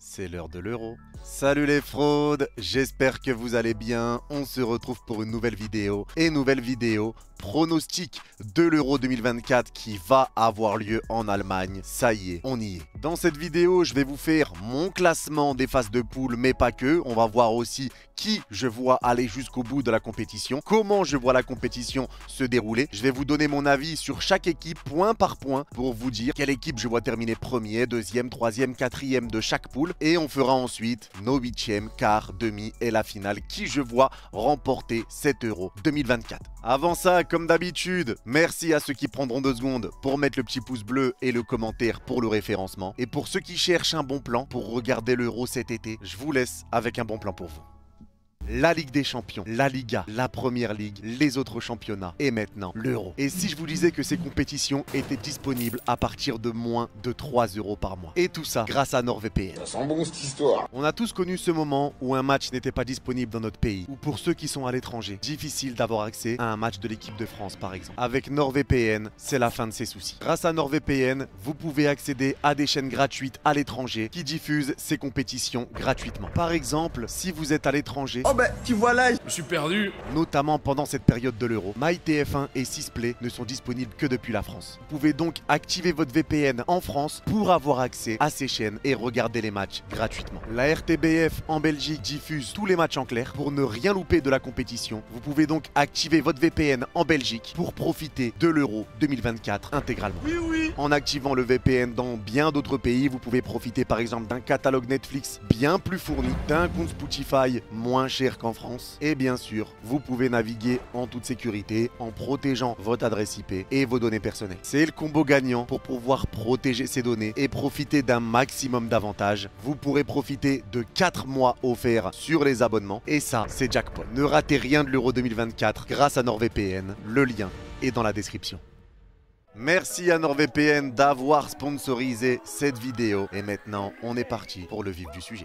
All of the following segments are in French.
c'est l'heure de l'euro. Salut les fraudes, j'espère que vous allez bien. On se retrouve pour une nouvelle vidéo et nouvelle vidéo pronostic de l'Euro 2024 qui va avoir lieu en Allemagne. Ça y est, on y est. Dans cette vidéo, je vais vous faire mon classement des phases de poule, mais pas que. On va voir aussi qui je vois aller jusqu'au bout de la compétition, comment je vois la compétition se dérouler. Je vais vous donner mon avis sur chaque équipe, point par point, pour vous dire quelle équipe je vois terminer premier, deuxième, troisième, quatrième de chaque poule. Et on fera ensuite nos huitièmes, quart, demi et la finale qui, je vois, remporter 7 euros 2024. Avant ça, comme d'habitude, merci à ceux qui prendront deux secondes pour mettre le petit pouce bleu et le commentaire pour le référencement. Et pour ceux qui cherchent un bon plan pour regarder l'euro cet été, je vous laisse avec un bon plan pour vous la Ligue des Champions, la Liga, la Première Ligue, les autres championnats et maintenant l'Euro. Et si je vous disais que ces compétitions étaient disponibles à partir de moins de 3 euros par mois Et tout ça grâce à NordVPN. Ça sent bon cette histoire On a tous connu ce moment où un match n'était pas disponible dans notre pays, ou pour ceux qui sont à l'étranger, difficile d'avoir accès à un match de l'équipe de France par exemple. Avec NordVPN, c'est la fin de ces soucis. Grâce à NordVPN, vous pouvez accéder à des chaînes gratuites à l'étranger qui diffusent ces compétitions gratuitement. Par exemple, si vous êtes à l'étranger, oh, ben, tu vois là, je suis perdu. Notamment pendant cette période de l'euro, MyTF1 et Sisplay ne sont disponibles que depuis la France. Vous pouvez donc activer votre VPN en France pour avoir accès à ces chaînes et regarder les matchs gratuitement. La RTBF en Belgique diffuse tous les matchs en clair pour ne rien louper de la compétition. Vous pouvez donc activer votre VPN en Belgique pour profiter de l'euro 2024 intégralement. Oui, oui. En activant le VPN dans bien d'autres pays, vous pouvez profiter par exemple d'un catalogue Netflix bien plus fourni, d'un compte Spotify moins cher qu'en France. Et eh bien sûr, vous pouvez naviguer en toute sécurité en protégeant votre adresse IP et vos données personnelles. C'est le combo gagnant pour pouvoir protéger ces données et profiter d'un maximum d'avantages. Vous pourrez profiter de 4 mois offerts sur les abonnements et ça, c'est jackpot. Ne ratez rien de l'Euro 2024 grâce à NordVPN. Le lien est dans la description. Merci à NordVPN d'avoir sponsorisé cette vidéo. Et maintenant, on est parti pour le vif du sujet.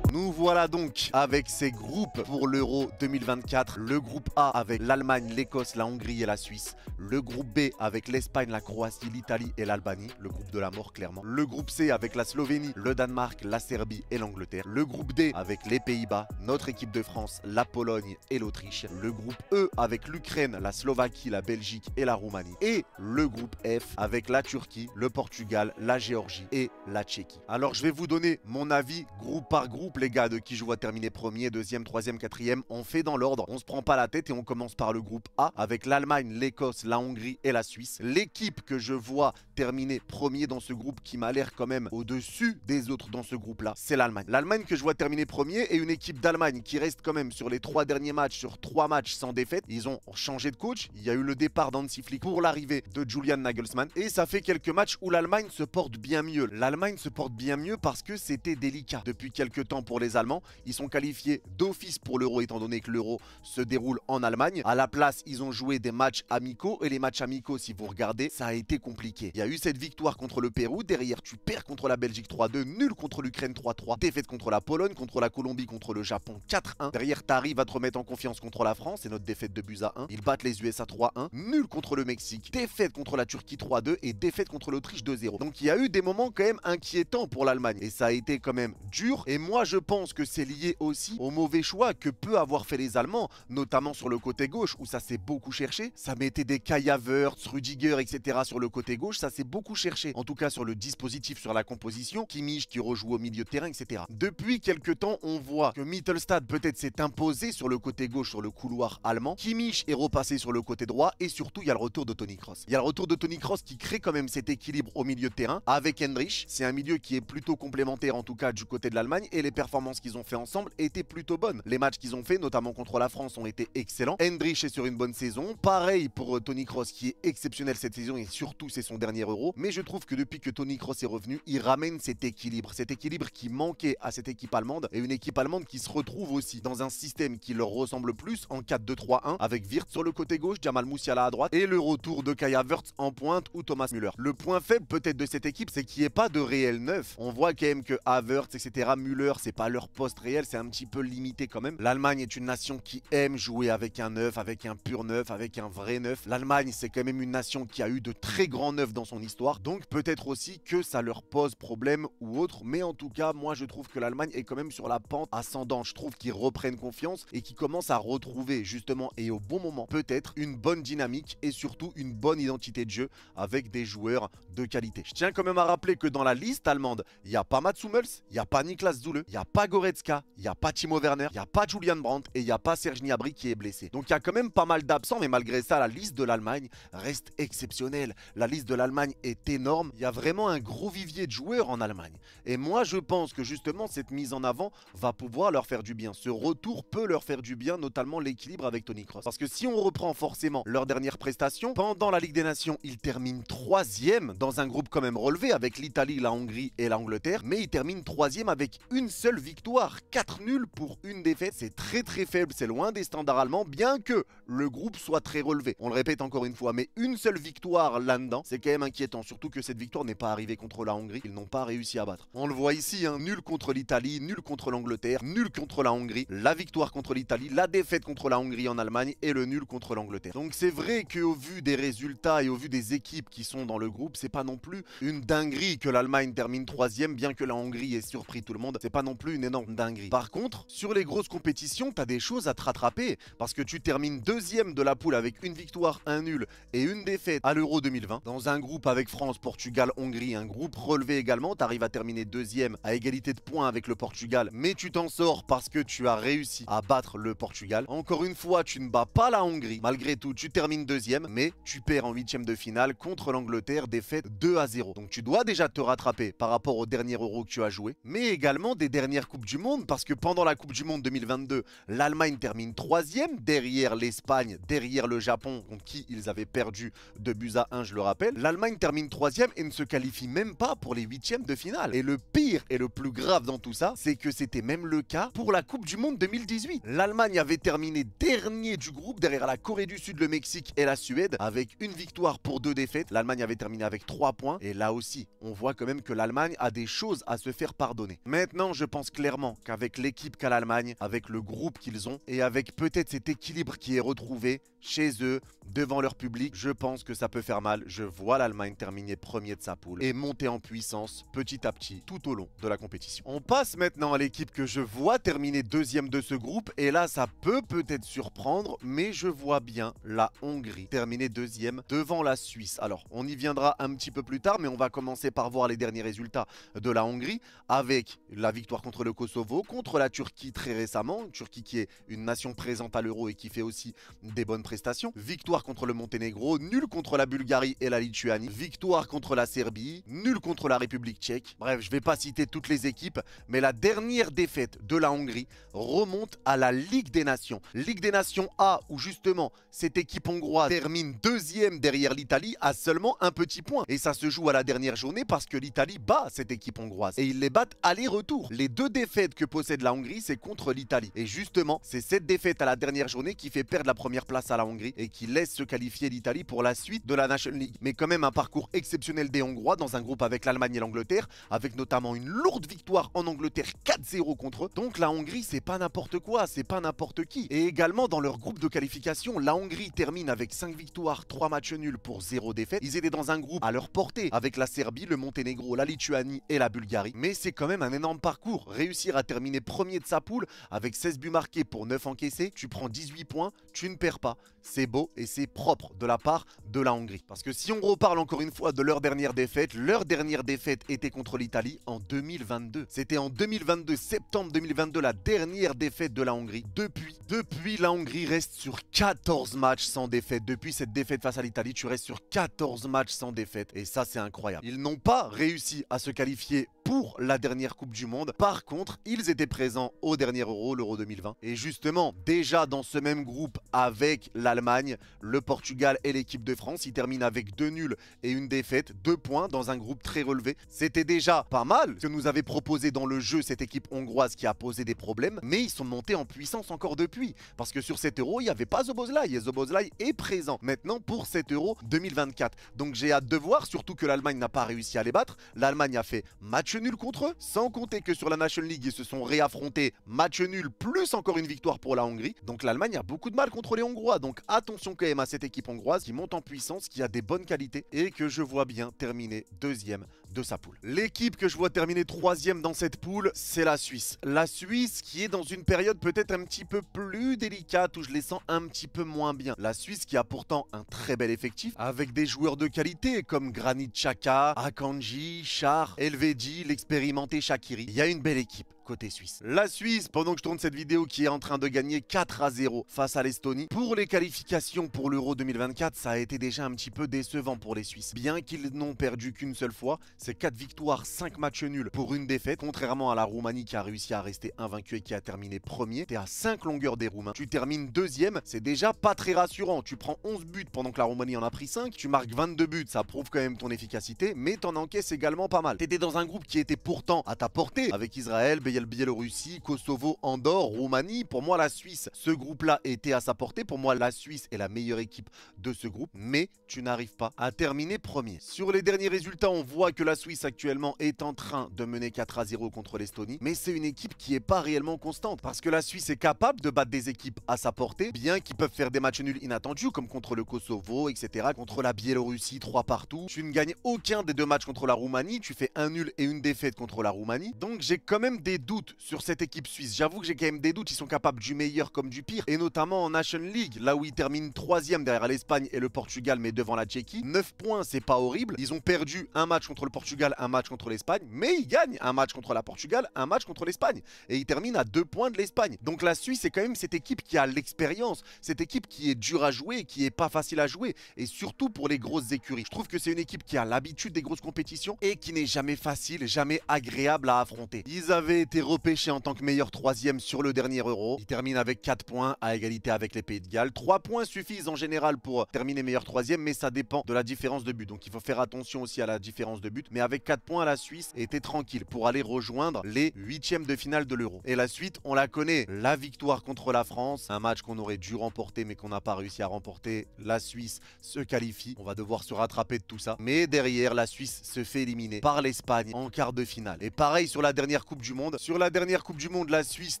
Nous voilà donc avec ces groupes pour l'Euro 2024. Le groupe A avec l'Allemagne, l'Écosse, la Hongrie et la Suisse. Le groupe B avec l'Espagne, la Croatie, l'Italie et l'Albanie. Le groupe de la mort clairement. Le groupe C avec la Slovénie, le Danemark, la Serbie et l'Angleterre. Le groupe D avec les Pays-Bas, notre équipe de France, la Pologne et l'Autriche. Le groupe E avec l'Ukraine, la Slovaquie, la Belgique et la Roumanie. Et le groupe F avec la Turquie, le Portugal, la Géorgie et la Tchéquie. Alors je vais vous donner mon avis groupe par groupe les gars de qui je vois terminer premier, deuxième, troisième, quatrième. On fait dans l'ordre, on se prend pas la tête et on commence par le groupe A avec l'Allemagne, l'Écosse, la Hongrie et la Suisse. L'équipe que je vois Terminé premier dans ce groupe qui m'a l'air quand même au-dessus des autres dans ce groupe-là, c'est l'Allemagne. L'Allemagne que je vois terminer premier et une équipe d'Allemagne qui reste quand même sur les trois derniers matchs, sur trois matchs sans défaite. Ils ont changé de coach. Il y a eu le départ d'ansi Flick pour l'arrivée de Julian Nagelsmann. Et ça fait quelques matchs où l'Allemagne se porte bien mieux. L'Allemagne se porte bien mieux parce que c'était délicat depuis quelques temps pour les Allemands. Ils sont qualifiés d'office pour l'Euro étant donné que l'Euro se déroule en Allemagne. À la place, ils ont joué des matchs amicaux et les matchs amicaux, si vous regardez, ça a été compliqué. Il y a eu cette victoire contre le Pérou, derrière tu perds contre la Belgique 3-2, nul contre l'Ukraine 3-3, défaite contre la Pologne, contre la Colombie, contre le Japon 4-1, derrière arrives à te remettre en confiance contre la France et notre défaite de buts 1, ils battent les USA 3-1, nul contre le Mexique, défaite contre la Turquie 3-2 et défaite contre l'Autriche 2-0. Donc il y a eu des moments quand même inquiétants pour l'Allemagne et ça a été quand même dur et moi je pense que c'est lié aussi au mauvais choix que peut avoir fait les Allemands, notamment sur le côté gauche où ça s'est beaucoup cherché, ça mettait des Kaya Wertz, Rudiger etc sur le côté gauche, ça beaucoup cherché, en tout cas sur le dispositif, sur la composition, Kimmich qui rejoue au milieu de terrain, etc. Depuis quelques temps, on voit que Mittelstadt peut-être s'est imposé sur le côté gauche, sur le couloir allemand, Kimmich est repassé sur le côté droit, et surtout, il y a le retour de Tony Cross. Il y a le retour de Tony Cross qui crée quand même cet équilibre au milieu de terrain avec Hendrich. C'est un milieu qui est plutôt complémentaire, en tout cas du côté de l'Allemagne, et les performances qu'ils ont fait ensemble étaient plutôt bonnes. Les matchs qu'ils ont fait, notamment contre la France, ont été excellents. Hendrich est sur une bonne saison. Pareil pour euh, Tony Cross qui est exceptionnel cette saison et surtout c'est son dernier euros. Mais je trouve que depuis que Tony Cross est revenu, il ramène cet équilibre. Cet équilibre qui manquait à cette équipe allemande et une équipe allemande qui se retrouve aussi dans un système qui leur ressemble plus en 4-2-3-1 avec Wirtz sur le côté gauche, Jamal Moussiala à droite et le retour de Kai Havertz en pointe ou Thomas Müller. Le point faible peut-être de cette équipe, c'est qu'il n'y ait pas de réel neuf. On voit quand même que Havertz, etc., Müller, c'est pas leur poste réel, c'est un petit peu limité quand même. L'Allemagne est une nation qui aime jouer avec un neuf, avec un pur neuf, avec un vrai neuf. L'Allemagne, c'est quand même une nation qui a eu de très grands neufs dans histoire. Donc peut-être aussi que ça leur pose problème ou autre. Mais en tout cas, moi je trouve que l'Allemagne est quand même sur la pente ascendante. Je trouve qu'ils reprennent confiance et qu'ils commencent à retrouver justement et au bon moment peut-être une bonne dynamique et surtout une bonne identité de jeu avec des joueurs de qualité. Je tiens quand même à rappeler que dans la liste allemande, il n'y a pas Mats il n'y a pas Niklas Zule, il n'y a pas Goretzka, il n'y a pas Timo Werner, il n'y a pas Julian Brandt et il n'y a pas Serge Gnabry qui est blessé. Donc il y a quand même pas mal d'absents mais malgré ça, la liste de l'Allemagne reste exceptionnelle. La liste de l'Allemagne est énorme, il y a vraiment un gros vivier de joueurs en Allemagne. Et moi, je pense que justement, cette mise en avant va pouvoir leur faire du bien. Ce retour peut leur faire du bien, notamment l'équilibre avec Tony Cross. Parce que si on reprend forcément leur dernière prestation, pendant la Ligue des Nations, ils terminent troisième dans un groupe quand même relevé avec l'Italie, la Hongrie et l'Angleterre, mais ils terminent troisième avec une seule victoire, 4 nuls pour une défaite. C'est très très faible, c'est loin des standards allemands, bien que le groupe soit très relevé. On le répète encore une fois, mais une seule victoire là-dedans, c'est quand même un inquiétant, surtout que cette victoire n'est pas arrivée contre la Hongrie, ils n'ont pas réussi à battre. On le voit ici, hein. nul contre l'Italie, nul contre l'Angleterre, nul contre la Hongrie, la victoire contre l'Italie, la défaite contre la Hongrie en Allemagne et le nul contre l'Angleterre. Donc c'est vrai qu'au vu des résultats et au vu des équipes qui sont dans le groupe, c'est pas non plus une dinguerie que l'Allemagne termine troisième, bien que la Hongrie ait surpris tout le monde, c'est pas non plus une énorme dinguerie. Par contre, sur les grosses compétitions, t'as des choses à te rattraper, parce que tu termines deuxième de la poule avec une victoire, un nul et une défaite à l'Euro 2020, dans un groupe avec France, Portugal, Hongrie, un groupe relevé également. Tu arrives à terminer deuxième à égalité de points avec le Portugal, mais tu t'en sors parce que tu as réussi à battre le Portugal. Encore une fois, tu ne bats pas la Hongrie. Malgré tout, tu termines deuxième, mais tu perds en huitième de finale contre l'Angleterre, défaite 2 à 0. Donc tu dois déjà te rattraper par rapport au dernier Euro que tu as joué, mais également des dernières Coupes du Monde, parce que pendant la Coupe du Monde 2022, l'Allemagne termine troisième derrière l'Espagne, derrière le Japon, contre qui ils avaient perdu 2 buts à 1, je le rappelle. L'Allemagne termine termine troisième et ne se qualifie même pas pour les huitièmes de finale. Et le pire et le plus grave dans tout ça, c'est que c'était même le cas pour la Coupe du Monde 2018. L'Allemagne avait terminé dernier du groupe derrière la Corée du Sud, le Mexique et la Suède avec une victoire pour deux défaites. L'Allemagne avait terminé avec trois points et là aussi, on voit quand même que l'Allemagne a des choses à se faire pardonner. Maintenant, je pense clairement qu'avec l'équipe qu'a l'Allemagne, avec le groupe qu'ils ont et avec peut-être cet équilibre qui est retrouvé chez eux, devant leur public, je pense que ça peut faire mal. Je vois l'Allemagne terminé premier de sa poule et monter en puissance petit à petit tout au long de la compétition. On passe maintenant à l'équipe que je vois terminer deuxième de ce groupe et là ça peut peut-être surprendre mais je vois bien la Hongrie terminer deuxième devant la Suisse. Alors on y viendra un petit peu plus tard mais on va commencer par voir les derniers résultats de la Hongrie avec la victoire contre le Kosovo, contre la Turquie très récemment, une Turquie qui est une nation présente à l'euro et qui fait aussi des bonnes prestations, victoire contre le Monténégro, nul contre la Bulgarie et la Lituanie, victoire contre la Serbie, nul contre la République tchèque. Bref, je vais pas citer toutes les équipes, mais la dernière défaite de la Hongrie remonte à la Ligue des Nations. Ligue des Nations A, où justement cette équipe hongroise termine deuxième derrière l'Italie à seulement un petit point. Et ça se joue à la dernière journée parce que l'Italie bat cette équipe hongroise. Et ils les battent aller-retour. Les deux défaites que possède la Hongrie, c'est contre l'Italie. Et justement, c'est cette défaite à la dernière journée qui fait perdre la première place à la Hongrie et qui laisse se qualifier l'Italie pour la suite de la National League. Mais quand même, un parcours exceptionnel des Hongrois dans un groupe avec l'Allemagne et l'Angleterre, avec notamment une lourde victoire en Angleterre 4-0 contre eux. Donc la Hongrie, c'est pas n'importe quoi, c'est pas n'importe qui. Et également dans leur groupe de qualification, la Hongrie termine avec 5 victoires, 3 matchs nuls pour 0 défaite. Ils étaient dans un groupe à leur portée avec la Serbie, le Monténégro, la Lituanie et la Bulgarie. Mais c'est quand même un énorme parcours. Réussir à terminer premier de sa poule avec 16 buts marqués pour 9 encaissés, tu prends 18 points, tu ne perds pas c'est beau et c'est propre de la part de la Hongrie. Parce que si on reparle encore une fois de leur dernière défaite, leur dernière défaite était contre l'Italie en 2022. C'était en 2022, septembre 2022, la dernière défaite de la Hongrie. Depuis, depuis, la Hongrie reste sur 14 matchs sans défaite. Depuis cette défaite face à l'Italie, tu restes sur 14 matchs sans défaite. Et ça, c'est incroyable. Ils n'ont pas réussi à se qualifier pour la dernière Coupe du Monde. Par contre, ils étaient présents au dernier Euro, l'Euro 2020. Et justement, déjà dans ce même groupe avec l'Allemagne, le Portugal et l'équipe de France, ils terminent avec deux nuls et une défaite, deux points dans un groupe très relevé. C'était déjà pas mal ce que nous avait proposé dans le jeu cette équipe hongroise qui a posé des problèmes, mais ils sont montés en puissance encore depuis. Parce que sur cet Euro, il n'y avait pas Zobozlai et Zobozlai est présent maintenant pour cet Euro 2024. Donc j'ai hâte de voir, surtout que l'Allemagne n'a pas réussi à les battre. L'Allemagne a fait match match nul contre eux. Sans compter que sur la National League, ils se sont réaffrontés match nul plus encore une victoire pour la Hongrie. Donc l'Allemagne a beaucoup de mal contre les Hongrois. Donc attention quand même à cette équipe hongroise qui monte en puissance, qui a des bonnes qualités et que je vois bien terminer deuxième de sa poule. L'équipe que je vois terminer troisième dans cette poule, c'est la Suisse. La Suisse qui est dans une période peut-être un petit peu plus délicate où je les sens un petit peu moins bien. La Suisse qui a pourtant un très bel effectif avec des joueurs de qualité comme Granit Chaka, Akanji, Char, Elvedi, l'expérimenté Shakiri. Il y a une belle équipe côté suisse. La Suisse, pendant que je tourne cette vidéo, qui est en train de gagner 4 à 0 face à l'Estonie. Pour les qualifications pour l'Euro 2024, ça a été déjà un petit peu décevant pour les Suisses. Bien qu'ils n'ont perdu qu'une seule fois, c'est 4 victoires, 5 matchs nuls pour une défaite. Contrairement à la Roumanie qui a réussi à rester invaincue et qui a terminé premier, tu es à 5 longueurs des Roumains. Tu termines deuxième, c'est déjà pas très rassurant. Tu prends 11 buts pendant que la Roumanie en a pris 5, tu marques 22 buts, ça prouve quand même ton efficacité, mais t'en encaisses également pas mal. T'étais dans un groupe qui était pourtant à ta portée avec Israël, Biélorussie, Kosovo, Andorre, Roumanie. Pour moi, la Suisse, ce groupe-là était à sa portée. Pour moi, la Suisse est la meilleure équipe de ce groupe, mais tu n'arrives pas à terminer premier. Sur les derniers résultats, on voit que la Suisse actuellement est en train de mener 4 à 0 contre l'Estonie, mais c'est une équipe qui n'est pas réellement constante parce que la Suisse est capable de battre des équipes à sa portée, bien qu'ils peuvent faire des matchs nuls inattendus comme contre le Kosovo, etc., contre la Biélorussie, 3 partout. Tu ne gagnes aucun des deux matchs contre la Roumanie, tu fais un nul et une défaite contre la Roumanie, donc j'ai quand même des deux doutes sur cette équipe suisse. J'avoue que j'ai quand même des doutes. Ils sont capables du meilleur comme du pire. Et notamment en Nation League, là où ils terminent troisième derrière l'Espagne et le Portugal, mais devant la Tchéquie. 9 points, c'est pas horrible. Ils ont perdu un match contre le Portugal, un match contre l'Espagne, mais ils gagnent un match contre la Portugal, un match contre l'Espagne. Et ils terminent à 2 points de l'Espagne. Donc la Suisse est quand même cette équipe qui a l'expérience, cette équipe qui est dure à jouer, qui est pas facile à jouer. Et surtout pour les grosses écuries. Je trouve que c'est une équipe qui a l'habitude des grosses compétitions et qui n'est jamais facile, jamais agréable à affronter. Ils avaient été repêché en tant que meilleur troisième sur le dernier Euro. Il termine avec 4 points à égalité avec les Pays de Galles. 3 points suffisent en général pour terminer meilleur troisième, mais ça dépend de la différence de but. Donc il faut faire attention aussi à la différence de but. Mais avec 4 points, la Suisse était tranquille pour aller rejoindre les huitièmes de finale de l'Euro. Et la suite, on la connaît. La victoire contre la France, un match qu'on aurait dû remporter mais qu'on n'a pas réussi à remporter. La Suisse se qualifie. On va devoir se rattraper de tout ça. Mais derrière, la Suisse se fait éliminer par l'Espagne en quart de finale. Et pareil sur la dernière Coupe du Monde, sur la dernière Coupe du Monde, la Suisse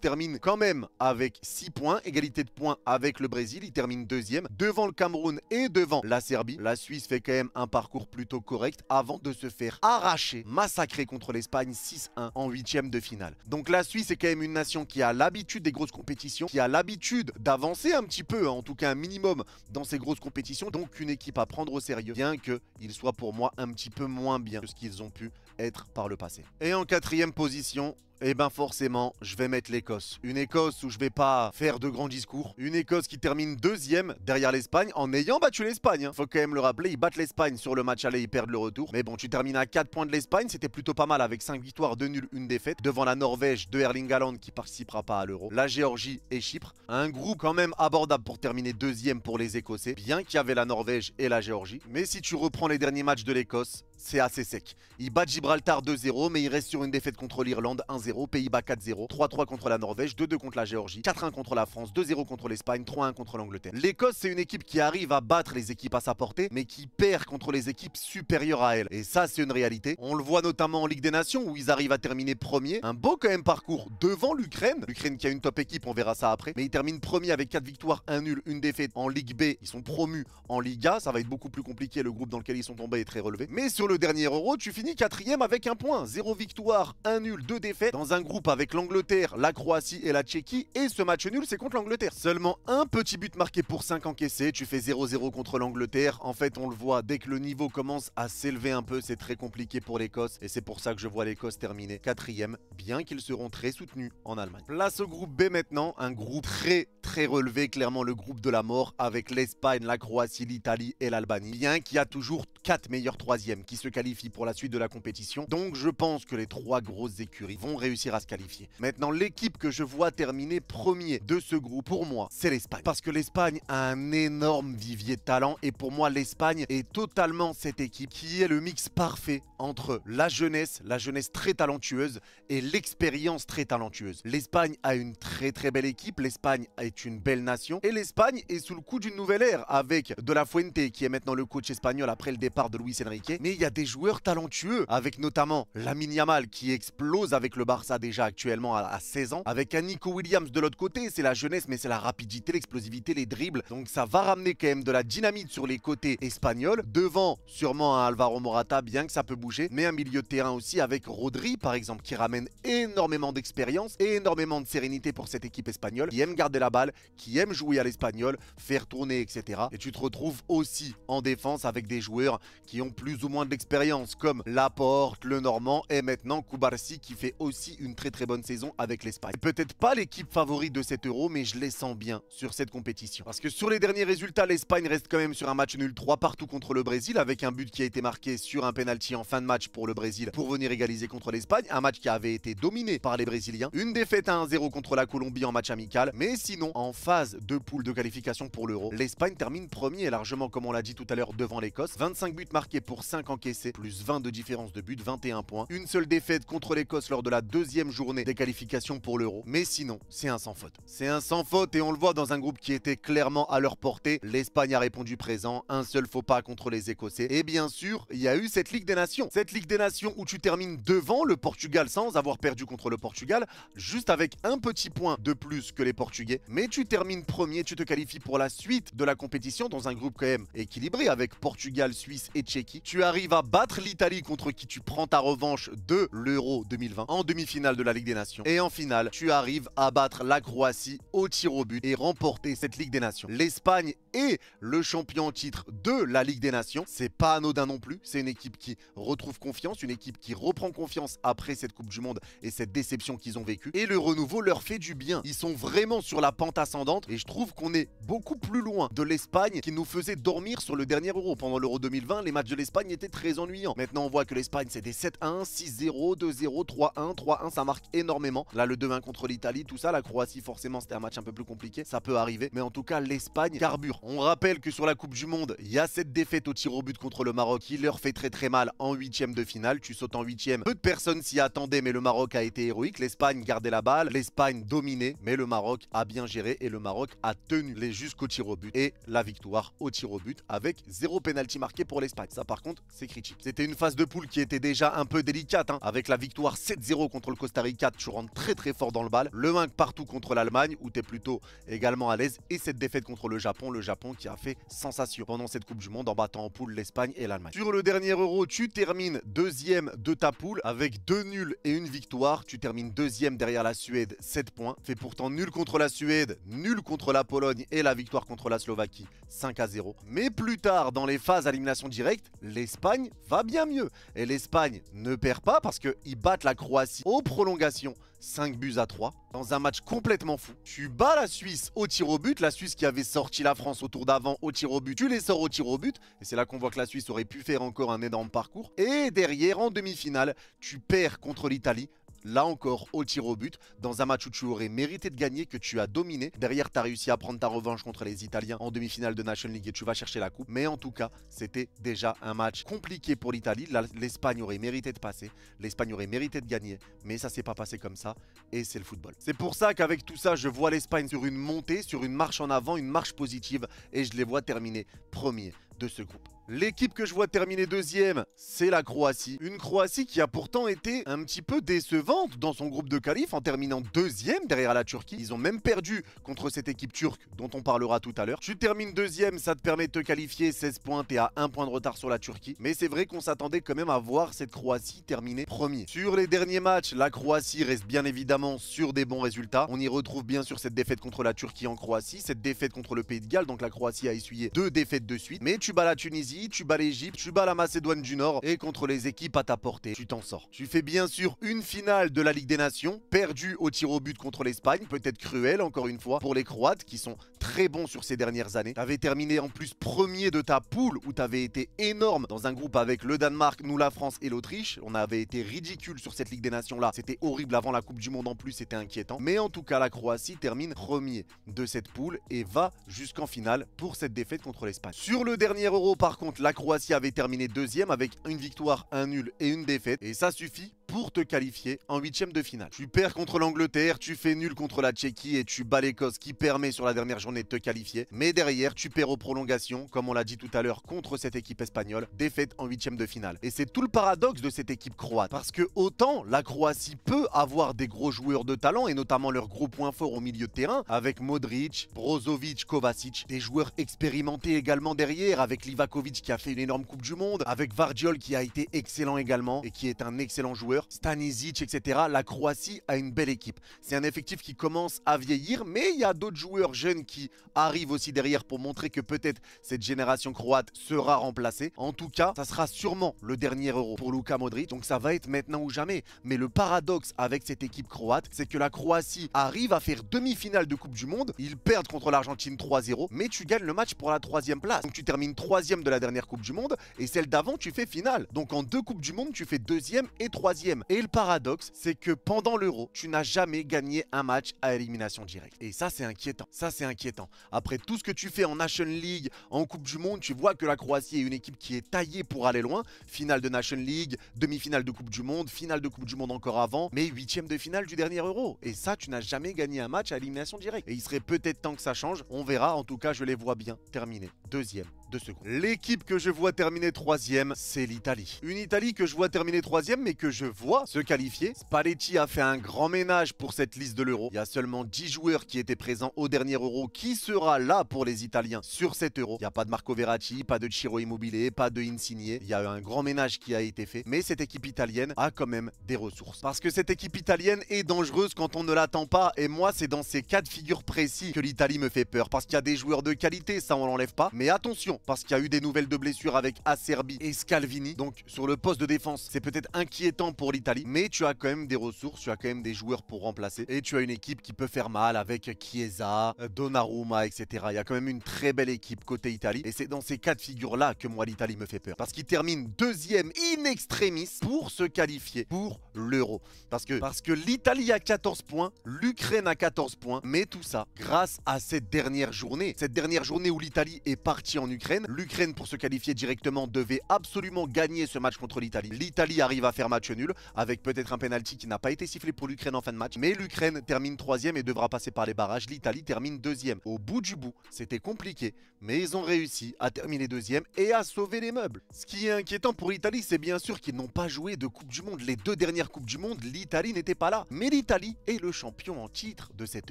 termine quand même avec 6 points, égalité de points avec le Brésil, il termine deuxième, devant le Cameroun et devant la Serbie. La Suisse fait quand même un parcours plutôt correct avant de se faire arracher, massacrer contre l'Espagne 6-1 en huitième de finale. Donc la Suisse est quand même une nation qui a l'habitude des grosses compétitions, qui a l'habitude d'avancer un petit peu, hein, en tout cas un minimum dans ces grosses compétitions, donc une équipe à prendre au sérieux, bien qu'il soit pour moi un petit peu moins bien que ce qu'ils ont pu être par le passé. Et en quatrième position, eh ben forcément, je vais mettre l'Écosse. Une Écosse où je vais pas faire de grands discours. Une Écosse qui termine deuxième derrière l'Espagne en ayant battu l'Espagne. Hein. Faut quand même le rappeler, ils battent l'Espagne sur le match aller, ils perdent le retour. Mais bon, tu termines à 4 points de l'Espagne, c'était plutôt pas mal avec 5 victoires, 2 nuls, 1 défaite. Devant la Norvège de Erling Haaland qui participera pas à l'Euro. La Géorgie et Chypre. Un groupe quand même abordable pour terminer deuxième pour les Écossais. Bien qu'il y avait la Norvège et la Géorgie. Mais si tu reprends les derniers matchs de l'Écosse, c'est assez sec. Ils battent Gibraltar 2-0, mais ils restent sur une défaite contre l'Irlande 1-0, Pays-Bas 4-0, 3-3 contre la Norvège, 2-2 contre la Géorgie, 4-1 contre la France, 2-0 contre l'Espagne, 3-1 contre l'Angleterre. L'Écosse, c'est une équipe qui arrive à battre les équipes à sa portée, mais qui perd contre les équipes supérieures à elle. Et ça, c'est une réalité. On le voit notamment en Ligue des Nations, où ils arrivent à terminer premier. Un beau quand même parcours devant l'Ukraine. L'Ukraine qui a une top équipe, on verra ça après. Mais ils terminent premier avec 4 victoires, 1 nul, une défaite en Ligue B. Ils sont promus en Liga. Ça va être beaucoup plus compliqué. Le groupe dans lequel ils sont tombés est très relevé. Mais le dernier Euro, tu finis quatrième avec un point. 0 victoire, un nul, deux défaites dans un groupe avec l'Angleterre, la Croatie et la Tchéquie. Et ce match nul, c'est contre l'Angleterre. Seulement un petit but marqué pour 5 encaissés. Tu fais 0-0 contre l'Angleterre. En fait, on le voit, dès que le niveau commence à s'élever un peu, c'est très compliqué pour l'Écosse. Et c'est pour ça que je vois l'Écosse terminer quatrième, bien qu'ils seront très soutenus en Allemagne. Place au groupe B maintenant, un groupe très très relevé, clairement le groupe de la mort avec l'Espagne, la Croatie, l'Italie et l'Albanie. Bien qu'il y a toujours quatre meilleurs troisièmes qui se qualifient pour la suite de la compétition. Donc je pense que les trois grosses écuries vont réussir à se qualifier. Maintenant, l'équipe que je vois terminer premier de ce groupe, pour moi, c'est l'Espagne. Parce que l'Espagne a un énorme vivier de talent et pour moi, l'Espagne est totalement cette équipe qui est le mix parfait entre la jeunesse, la jeunesse très talentueuse et l'expérience très talentueuse. L'Espagne a une très très belle équipe, l'Espagne est une belle nation et l'Espagne est sous le coup d'une nouvelle ère avec De La Fuente qui est maintenant le coach espagnol après le départ de Luis Enrique. Mais il y a des joueurs talentueux, avec notamment Lamine Yamal qui explose avec le Barça déjà actuellement à, à 16 ans, avec un Nico Williams de l'autre côté, c'est la jeunesse mais c'est la rapidité, l'explosivité, les dribbles, donc ça va ramener quand même de la dynamite sur les côtés espagnols, devant sûrement un Alvaro Morata, bien que ça peut bouger, mais un milieu de terrain aussi avec Rodri par exemple qui ramène énormément d'expérience et énormément de sérénité pour cette équipe espagnole, qui aime garder la balle, qui aime jouer à l'espagnol, faire tourner, etc. Et tu te retrouves aussi en défense avec des joueurs qui ont plus ou moins de expérience comme Laporte, le Normand et maintenant Kubarsi qui fait aussi une très très bonne saison avec l'Espagne. Peut-être pas l'équipe favorite de cet euro, mais je les sens bien sur cette compétition. Parce que sur les derniers résultats, l'Espagne reste quand même sur un match nul 3 partout contre le Brésil, avec un but qui a été marqué sur un penalty en fin de match pour le Brésil pour venir égaliser contre l'Espagne. Un match qui avait été dominé par les Brésiliens. Une défaite à 1-0 contre la Colombie en match amical. Mais sinon, en phase de poule de qualification pour l'euro, l'Espagne termine premier largement, comme on l'a dit tout à l'heure, devant l'Écosse. 25 buts marqués pour 5 enquêtes plus 20 de différence de but, 21 points. Une seule défaite contre l'Écosse lors de la deuxième journée des qualifications pour l'Euro. Mais sinon, c'est un sans faute. C'est un sans faute et on le voit dans un groupe qui était clairement à leur portée. L'Espagne a répondu présent, un seul faux pas contre les Écossais. Et bien sûr, il y a eu cette Ligue des Nations. Cette Ligue des Nations où tu termines devant le Portugal sans avoir perdu contre le Portugal, juste avec un petit point de plus que les Portugais. Mais tu termines premier, tu te qualifies pour la suite de la compétition dans un groupe quand même équilibré avec Portugal, Suisse et Tchéquie. Tu arrives Va battre l'Italie contre qui tu prends ta revanche de l'Euro 2020 en demi-finale de la Ligue des Nations. Et en finale, tu arrives à battre la Croatie au tir au but et remporter cette Ligue des Nations. L'Espagne est le champion en titre de la Ligue des Nations. C'est pas anodin non plus. C'est une équipe qui retrouve confiance, une équipe qui reprend confiance après cette Coupe du Monde et cette déception qu'ils ont vécue. Et le renouveau leur fait du bien. Ils sont vraiment sur la pente ascendante et je trouve qu'on est beaucoup plus loin de l'Espagne qui nous faisait dormir sur le dernier Euro. Pendant l'Euro 2020, les matchs de l'Espagne étaient très très ennuyant. Maintenant, on voit que l'Espagne, c'était 7-1, 6-0, 2-0, 3-1, 3-1, ça marque énormément. Là, le 2-1 contre l'Italie, tout ça, la Croatie, forcément, c'était un match un peu plus compliqué, ça peut arriver. Mais en tout cas, l'Espagne carbure. On rappelle que sur la Coupe du Monde, il y a cette défaite au tir au but contre le Maroc qui leur fait très très mal en huitième de finale. Tu sautes en huitième. Peu de personnes s'y attendaient, mais le Maroc a été héroïque. L'Espagne gardait la balle, l'Espagne dominait, mais le Maroc a bien géré et le Maroc a tenu les jusqu'au tir au but et la victoire au tir au but avec zéro penalty marqué pour l'Espagne. Ça, par contre, c'est c'était une phase de poule qui était déjà un peu délicate, hein. avec la victoire 7-0 contre le Costa Rica, tu rentres très très fort dans le bal, le manque partout contre l'Allemagne, où tu es plutôt également à l'aise, et cette défaite contre le Japon, le Japon qui a fait sensation pendant cette Coupe du Monde en battant en poule l'Espagne et l'Allemagne. Sur le dernier euro, tu termines deuxième de ta poule, avec deux nuls et une victoire, tu termines deuxième derrière la Suède, 7 points, fait pourtant nul contre la Suède, nul contre la Pologne et la victoire contre la Slovaquie, 5 à 0. Mais plus tard, dans les phases à élimination directe, l'Espagne va bien mieux. Et l'Espagne ne perd pas parce qu'ils battent la Croatie aux prolongations 5 buts à 3 dans un match complètement fou. Tu bats la Suisse au tir au but, la Suisse qui avait sorti la France au tour d'avant au tir au but, tu les sors au tir au but, et c'est là qu'on voit que la Suisse aurait pu faire encore un énorme parcours. Et derrière, en demi-finale, tu perds contre l'Italie là encore au tir au but, dans un match où tu aurais mérité de gagner, que tu as dominé. Derrière, tu as réussi à prendre ta revanche contre les Italiens en demi-finale de National League et tu vas chercher la coupe. Mais en tout cas, c'était déjà un match compliqué pour l'Italie. L'Espagne aurait mérité de passer, l'Espagne aurait mérité de gagner, mais ça s'est pas passé comme ça et c'est le football. C'est pour ça qu'avec tout ça, je vois l'Espagne sur une montée, sur une marche en avant, une marche positive et je les vois terminer premier de ce groupe. L'équipe que je vois terminer deuxième, c'est la Croatie. Une Croatie qui a pourtant été un petit peu décevante dans son groupe de qualif en terminant deuxième derrière la Turquie. Ils ont même perdu contre cette équipe turque dont on parlera tout à l'heure. Tu termines deuxième, ça te permet de te qualifier 16 points, et à 1 point de retard sur la Turquie. Mais c'est vrai qu'on s'attendait quand même à voir cette Croatie terminer premier. Sur les derniers matchs, la Croatie reste bien évidemment sur des bons résultats. On y retrouve bien sûr cette défaite contre la Turquie en Croatie, cette défaite contre le Pays de Galles, donc la Croatie a essuyé deux défaites de suite. Mais tu bats la Tunisie, tu bats l'Egypte, tu bats la Macédoine du Nord et contre les équipes à ta portée, tu t'en sors. Tu fais bien sûr une finale de la Ligue des Nations, perdue au tir au but contre l'Espagne, peut-être cruelle encore une fois pour les Croates qui sont très bons sur ces dernières années. avais terminé en plus premier de ta poule où tu avais été énorme dans un groupe avec le Danemark, nous la France et l'Autriche. On avait été ridicule sur cette Ligue des Nations là. C'était horrible avant la Coupe du Monde en plus, c'était inquiétant. Mais en tout cas, la Croatie termine premier de cette poule et va jusqu'en finale pour cette défaite contre l'Espagne. Sur le dernier euro par contre, la Croatie avait terminé deuxième avec une victoire, un nul et une défaite. Et ça suffit pour te qualifier en huitième de finale. Tu perds contre l'Angleterre, tu fais nul contre la Tchéquie et tu bats l'Écosse qui permet sur la dernière journée de te qualifier. Mais derrière, tu perds aux prolongations, comme on l'a dit tout à l'heure, contre cette équipe espagnole, défaite en huitième de finale. Et c'est tout le paradoxe de cette équipe croate, parce que autant la Croatie peut avoir des gros joueurs de talent, et notamment leurs gros points forts au milieu de terrain, avec Modric, Brozovic, Kovacic, des joueurs expérimentés également derrière, avec Livakovic qui a fait une énorme Coupe du Monde, avec Vardiol qui a été excellent également et qui est un excellent joueur, Stanisic, etc. La Croatie a une belle équipe. C'est un effectif qui commence à vieillir, mais il y a d'autres joueurs jeunes qui arrivent aussi derrière pour montrer que peut-être cette génération croate sera remplacée. En tout cas, ça sera sûrement le dernier euro pour Luka Modric, donc ça va être maintenant ou jamais. Mais le paradoxe avec cette équipe croate, c'est que la Croatie arrive à faire demi-finale de Coupe du Monde, ils perdent contre l'Argentine 3-0, mais tu gagnes le match pour la troisième place. Donc tu termines troisième de la dernière Coupe du Monde, et celle d'avant, tu fais finale. Donc en deux Coupes du Monde, tu fais deuxième et troisième. Et le paradoxe, c'est que pendant l'Euro, tu n'as jamais gagné un match à élimination directe. Et ça, c'est inquiétant. Ça, c'est inquiétant. Après tout ce que tu fais en Nation League, en Coupe du Monde, tu vois que la Croatie est une équipe qui est taillée pour aller loin. Finale de Nation League, demi-finale de Coupe du Monde, finale de Coupe du Monde encore avant, mais huitième de finale du dernier Euro. Et ça, tu n'as jamais gagné un match à élimination directe. Et il serait peut-être temps que ça change. On verra. En tout cas, je les vois bien Terminé. deuxième de secondes. L'équipe que je vois terminer troisième, c'est l'Italie. Une Italie que je vois terminer troisième, mais que je vois se qualifier. Spalletti a fait un grand ménage pour cette liste de l'Euro. Il y a seulement 10 joueurs qui étaient présents au dernier Euro. Qui sera là pour les Italiens sur cet Euro Il n'y a pas de Marco Verratti, pas de Ciro Immobile, pas de Insigne. Il y a un grand ménage qui a été fait, mais cette équipe italienne a quand même des ressources. Parce que cette équipe italienne est dangereuse quand on ne l'attend pas. Et moi, c'est dans ces cas de figure précis que l'Italie me fait peur. Parce qu'il y a des joueurs de qualité, ça on l'enlève pas. Mais attention, parce qu'il y a eu des nouvelles de blessures avec Acerbi et Scalvini. Donc sur le poste de défense, c'est peut-être inquiétant pour l'Italie, mais tu as quand même des ressources, tu as quand même des joueurs pour remplacer et tu as une équipe qui peut faire mal avec Chiesa, euh, Donnarumma, etc. Il y a quand même une très belle équipe côté Italie et c'est dans ces cas de figure là que moi l'Italie me fait peur parce qu'il termine deuxième in extremis pour se qualifier pour l'Euro parce que parce que l'Italie a 14 points, l'Ukraine a 14 points, mais tout ça grâce à cette dernière journée, cette dernière journée où l'Italie est partie en Ukraine l'Ukraine. pour se qualifier directement, devait absolument gagner ce match contre l'Italie. L'Italie arrive à faire match nul, avec peut-être un penalty qui n'a pas été sifflé pour l'Ukraine en fin de match. Mais l'Ukraine termine troisième et devra passer par les barrages. L'Italie termine deuxième. Au bout du bout, c'était compliqué, mais ils ont réussi à terminer deuxième et à sauver les meubles. Ce qui est inquiétant pour l'Italie, c'est bien sûr qu'ils n'ont pas joué de Coupe du Monde. Les deux dernières Coupes du Monde, l'Italie n'était pas là. Mais l'Italie est le champion en titre de cet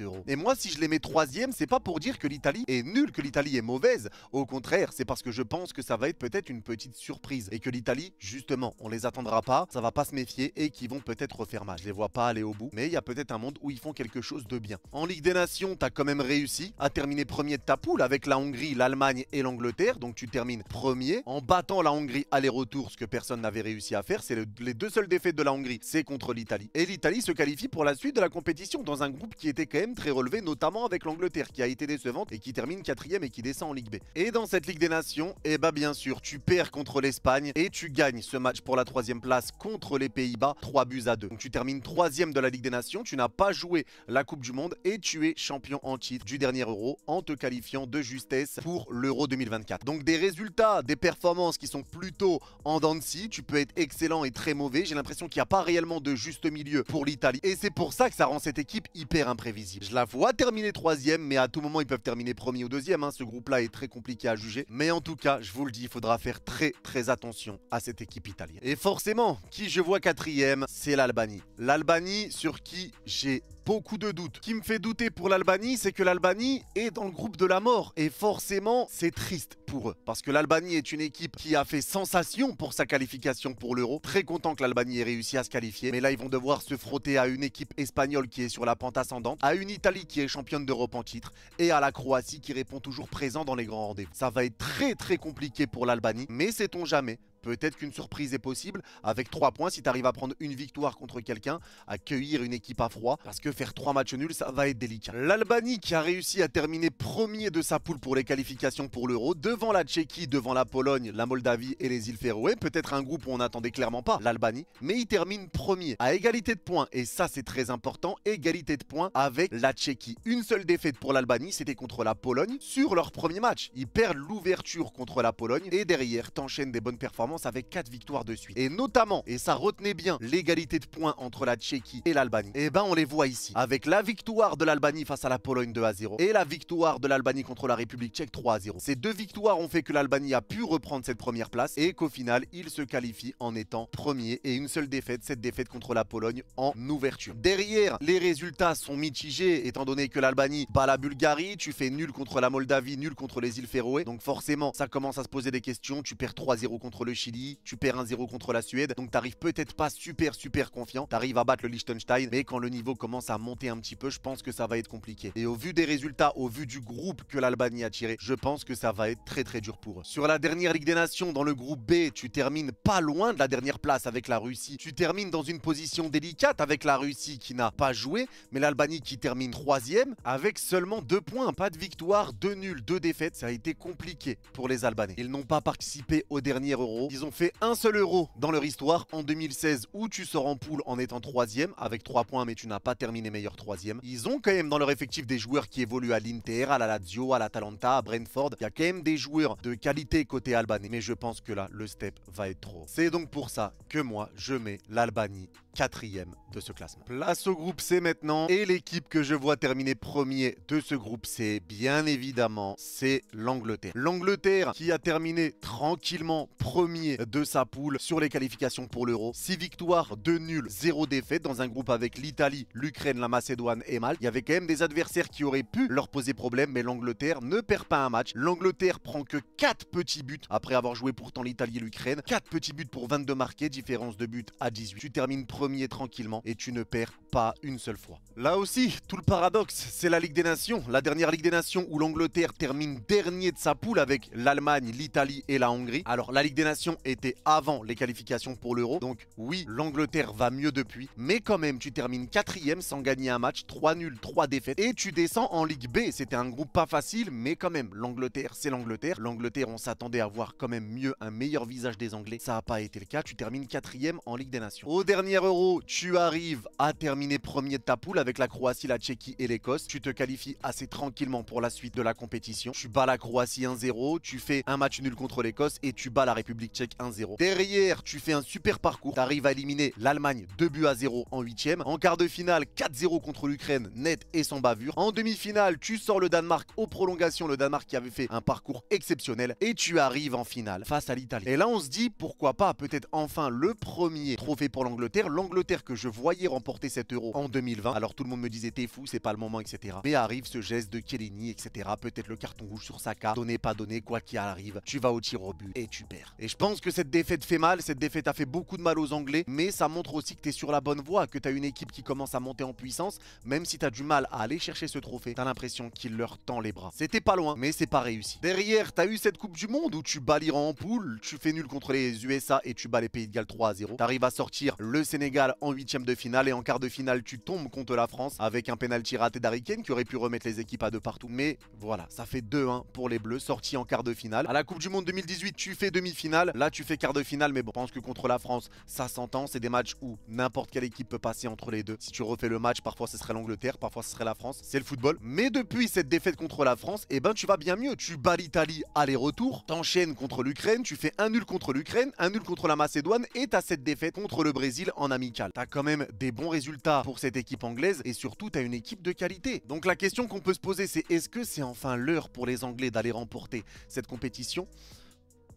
euro. Et moi, si je les mets troisième, c'est pas pour dire que l'Italie est nulle, que l'Italie est mauvaise. Au contraire, c'est parce que je pense que ça va être peut-être une petite surprise et que l'Italie, justement, on les attendra pas, ça va pas se méfier et qu'ils vont peut-être refaire mal. Je les vois pas aller au bout, mais il y a peut-être un monde où ils font quelque chose de bien. En Ligue des Nations, t'as quand même réussi à terminer premier de ta poule avec la Hongrie, l'Allemagne et l'Angleterre, donc tu termines premier en battant la Hongrie aller-retour, ce que personne n'avait réussi à faire. C'est les deux seules défaites de la Hongrie, c'est contre l'Italie. Et l'Italie se qualifie pour la suite de la compétition dans un groupe qui était quand même très relevé, notamment avec l'Angleterre qui a été décevante et qui termine quatrième et qui descend en Ligue B. Et dans cette Ligue des Nations, et eh bah ben, bien sûr, tu perds contre l'Espagne et tu gagnes ce match pour la troisième place contre les Pays-Bas, 3 buts à 2. Donc tu termines troisième de la Ligue des Nations, tu n'as pas joué la Coupe du Monde et tu es champion en titre du dernier Euro en te qualifiant de justesse pour l'Euro 2024. Donc des résultats, des performances qui sont plutôt en dents de scie, tu peux être excellent et très mauvais, j'ai l'impression qu'il n'y a pas réellement de juste milieu pour l'Italie et c'est pour ça que ça rend cette équipe hyper imprévisible. Je la vois terminer troisième mais à tout moment ils peuvent terminer premier ou deuxième, hein. ce groupe là est très compliqué à juger mais en tout cas, je vous le dis, il faudra faire très très attention à cette équipe italienne. Et forcément, qui je vois quatrième, c'est l'Albanie. L'Albanie sur qui j'ai beaucoup de doutes. Ce qui me fait douter pour l'Albanie, c'est que l'Albanie est dans le groupe de la mort. Et forcément, c'est triste pour eux. Parce que l'Albanie est une équipe qui a fait sensation pour sa qualification pour l'Euro. Très content que l'Albanie ait réussi à se qualifier. Mais là, ils vont devoir se frotter à une équipe espagnole qui est sur la pente ascendante, à une Italie qui est championne d'Europe en titre, et à la Croatie qui répond toujours présent dans les grands rendez Ça va être très très compliqué pour l'Albanie, mais sait-on jamais peut-être qu'une surprise est possible. Avec 3 points, si tu arrives à prendre une victoire contre quelqu'un, à cueillir une équipe à froid, parce que faire 3 matchs nuls, ça va être délicat. L'Albanie qui a réussi à terminer premier de sa poule pour les qualifications pour l'Euro, devant la Tchéquie, devant la Pologne, la Moldavie et les îles Féroé, peut-être un groupe où on n'attendait clairement pas l'Albanie, mais il termine premier, à égalité de points, et ça c'est très important, égalité de points avec la Tchéquie. Une seule défaite pour l'Albanie, c'était contre la Pologne, sur leur premier match. Ils perdent l'ouverture contre la Pologne, et derrière, t'enchaînes des bonnes performances avec 4 victoires de suite. Et notamment, et ça retenait bien, l'égalité de points entre la Tchéquie et l'Albanie. Et eh ben on les voit ici, avec la victoire de l'Albanie face à la Pologne 2 à 0 et la victoire de l'Albanie contre la République tchèque 3 à 0. Ces deux victoires ont fait que l'Albanie a pu reprendre cette première place et qu'au final, il se qualifie en étant premier et une seule défaite, cette défaite contre la Pologne en ouverture. Derrière, les résultats sont mitigés étant donné que l'Albanie bat la Bulgarie, tu fais nul contre la Moldavie, nul contre les îles Féroé. Donc forcément, ça commence à se poser des questions, tu perds 3-0 contre le Chili, tu perds 1-0 contre la Suède, donc t'arrives peut-être pas super super confiant, t'arrives à battre le Liechtenstein, mais quand le niveau commence à monter un petit peu, je pense que ça va être compliqué. Et au vu des résultats, au vu du groupe que l'Albanie a tiré, je pense que ça va être très très dur pour eux. Sur la dernière Ligue des Nations, dans le groupe B, tu termines pas loin de la dernière place avec la Russie, tu termines dans une position délicate avec la Russie qui n'a pas joué, mais l'Albanie qui termine troisième avec seulement deux points, pas de victoire, deux nuls, deux défaites, ça a été compliqué pour les Albanais. Ils n'ont pas participé au dernier Euro, ils ont fait un seul euro dans leur histoire en 2016 où tu sors en poule en étant troisième avec trois points mais tu n'as pas terminé meilleur troisième. Ils ont quand même dans leur effectif des joueurs qui évoluent à l'Inter, à la Lazio, à la Talanta, à Brentford. Il y a quand même des joueurs de qualité côté albanais mais je pense que là le step va être trop. C'est donc pour ça que moi je mets l'Albanie quatrième de ce classement. Place au groupe C maintenant, et l'équipe que je vois terminer premier de ce groupe C, bien évidemment, c'est l'Angleterre. L'Angleterre qui a terminé tranquillement premier de sa poule sur les qualifications pour l'Euro. 6 victoires, 2 nuls, 0 défaite dans un groupe avec l'Italie, l'Ukraine, la Macédoine et Malte. Il y avait quand même des adversaires qui auraient pu leur poser problème, mais l'Angleterre ne perd pas un match. L'Angleterre prend que 4 petits buts après avoir joué pourtant l'Italie et l'Ukraine. 4 petits buts pour 22 marqués, différence de but à 18. Tu termines premier tranquillement et tu ne perds pas une seule fois. Là aussi, tout le paradoxe, c'est la Ligue des Nations, la dernière Ligue des Nations où l'Angleterre termine dernier de sa poule avec l'Allemagne, l'Italie et la Hongrie. Alors la Ligue des Nations était avant les qualifications pour l'Euro, donc oui, l'Angleterre va mieux depuis, mais quand même, tu termines quatrième sans gagner un match, 3 nuls, 3 défaites, et tu descends en Ligue B. C'était un groupe pas facile, mais quand même, l'Angleterre, c'est l'Angleterre. L'Angleterre, on s'attendait à voir quand même mieux un meilleur visage des Anglais. Ça n'a pas été le cas, tu termines quatrième en Ligue des Nations. Au dernier tu arrives à terminer premier de ta poule avec la Croatie, la Tchéquie et l'Écosse. Tu te qualifies assez tranquillement pour la suite de la compétition. Tu bats la Croatie 1-0, tu fais un match nul contre l'Écosse et tu bats la République tchèque 1-0. Derrière, tu fais un super parcours. Tu arrives à éliminer l'Allemagne 2 buts à 0 en 8 En quart de finale, 4-0 contre l'Ukraine, net et sans bavure. En demi-finale, tu sors le Danemark aux prolongations. Le Danemark qui avait fait un parcours exceptionnel et tu arrives en finale face à l'Italie. Et là, on se dit pourquoi pas peut-être enfin le premier trophée pour l'Angleterre l'Angleterre que je voyais remporter cet euro en 2020. Alors tout le monde me disait t'es fou, c'est pas le moment, etc. Mais arrive ce geste de Chiellini, etc. Peut-être le carton rouge sur Saka. Donnez, pas donné, quoi qu'il arrive, tu vas au tir au but et tu perds. Et je pense que cette défaite fait mal, cette défaite a fait beaucoup de mal aux Anglais, mais ça montre aussi que t'es sur la bonne voie, que t'as une équipe qui commence à monter en puissance, même si t'as du mal à aller chercher ce trophée, t'as l'impression qu'il leur tend les bras. C'était pas loin, mais c'est pas réussi. Derrière, t'as eu cette Coupe du Monde où tu bats l'Iran en poule, tu fais nul contre les USA et tu bats les Pays de Galles 3 à 0. T'arrives à sortir le Sénégal en huitième de finale et en quart de finale tu tombes contre la France avec un penalty raté d'Ariken qui aurait pu remettre les équipes à deux partout. Mais voilà, ça fait 2-1 pour les Bleus, sortis en quart de finale. À la Coupe du Monde 2018, tu fais demi-finale, là tu fais quart de finale, mais bon, je pense que contre la France, ça s'entend, c'est des matchs où n'importe quelle équipe peut passer entre les deux. Si tu refais le match, parfois ce serait l'Angleterre, parfois ce serait la France, c'est le football. Mais depuis cette défaite contre la France, Et eh ben tu vas bien mieux, tu bats l'Italie aller-retour, t'enchaînes contre l'Ukraine, tu fais un nul contre l'Ukraine, un nul contre la Macédoine et t'as cette défaite contre le Brésil en Amérique T'as quand même des bons résultats pour cette équipe anglaise et surtout t'as une équipe de qualité. Donc la question qu'on peut se poser c'est est-ce que c'est enfin l'heure pour les Anglais d'aller remporter cette compétition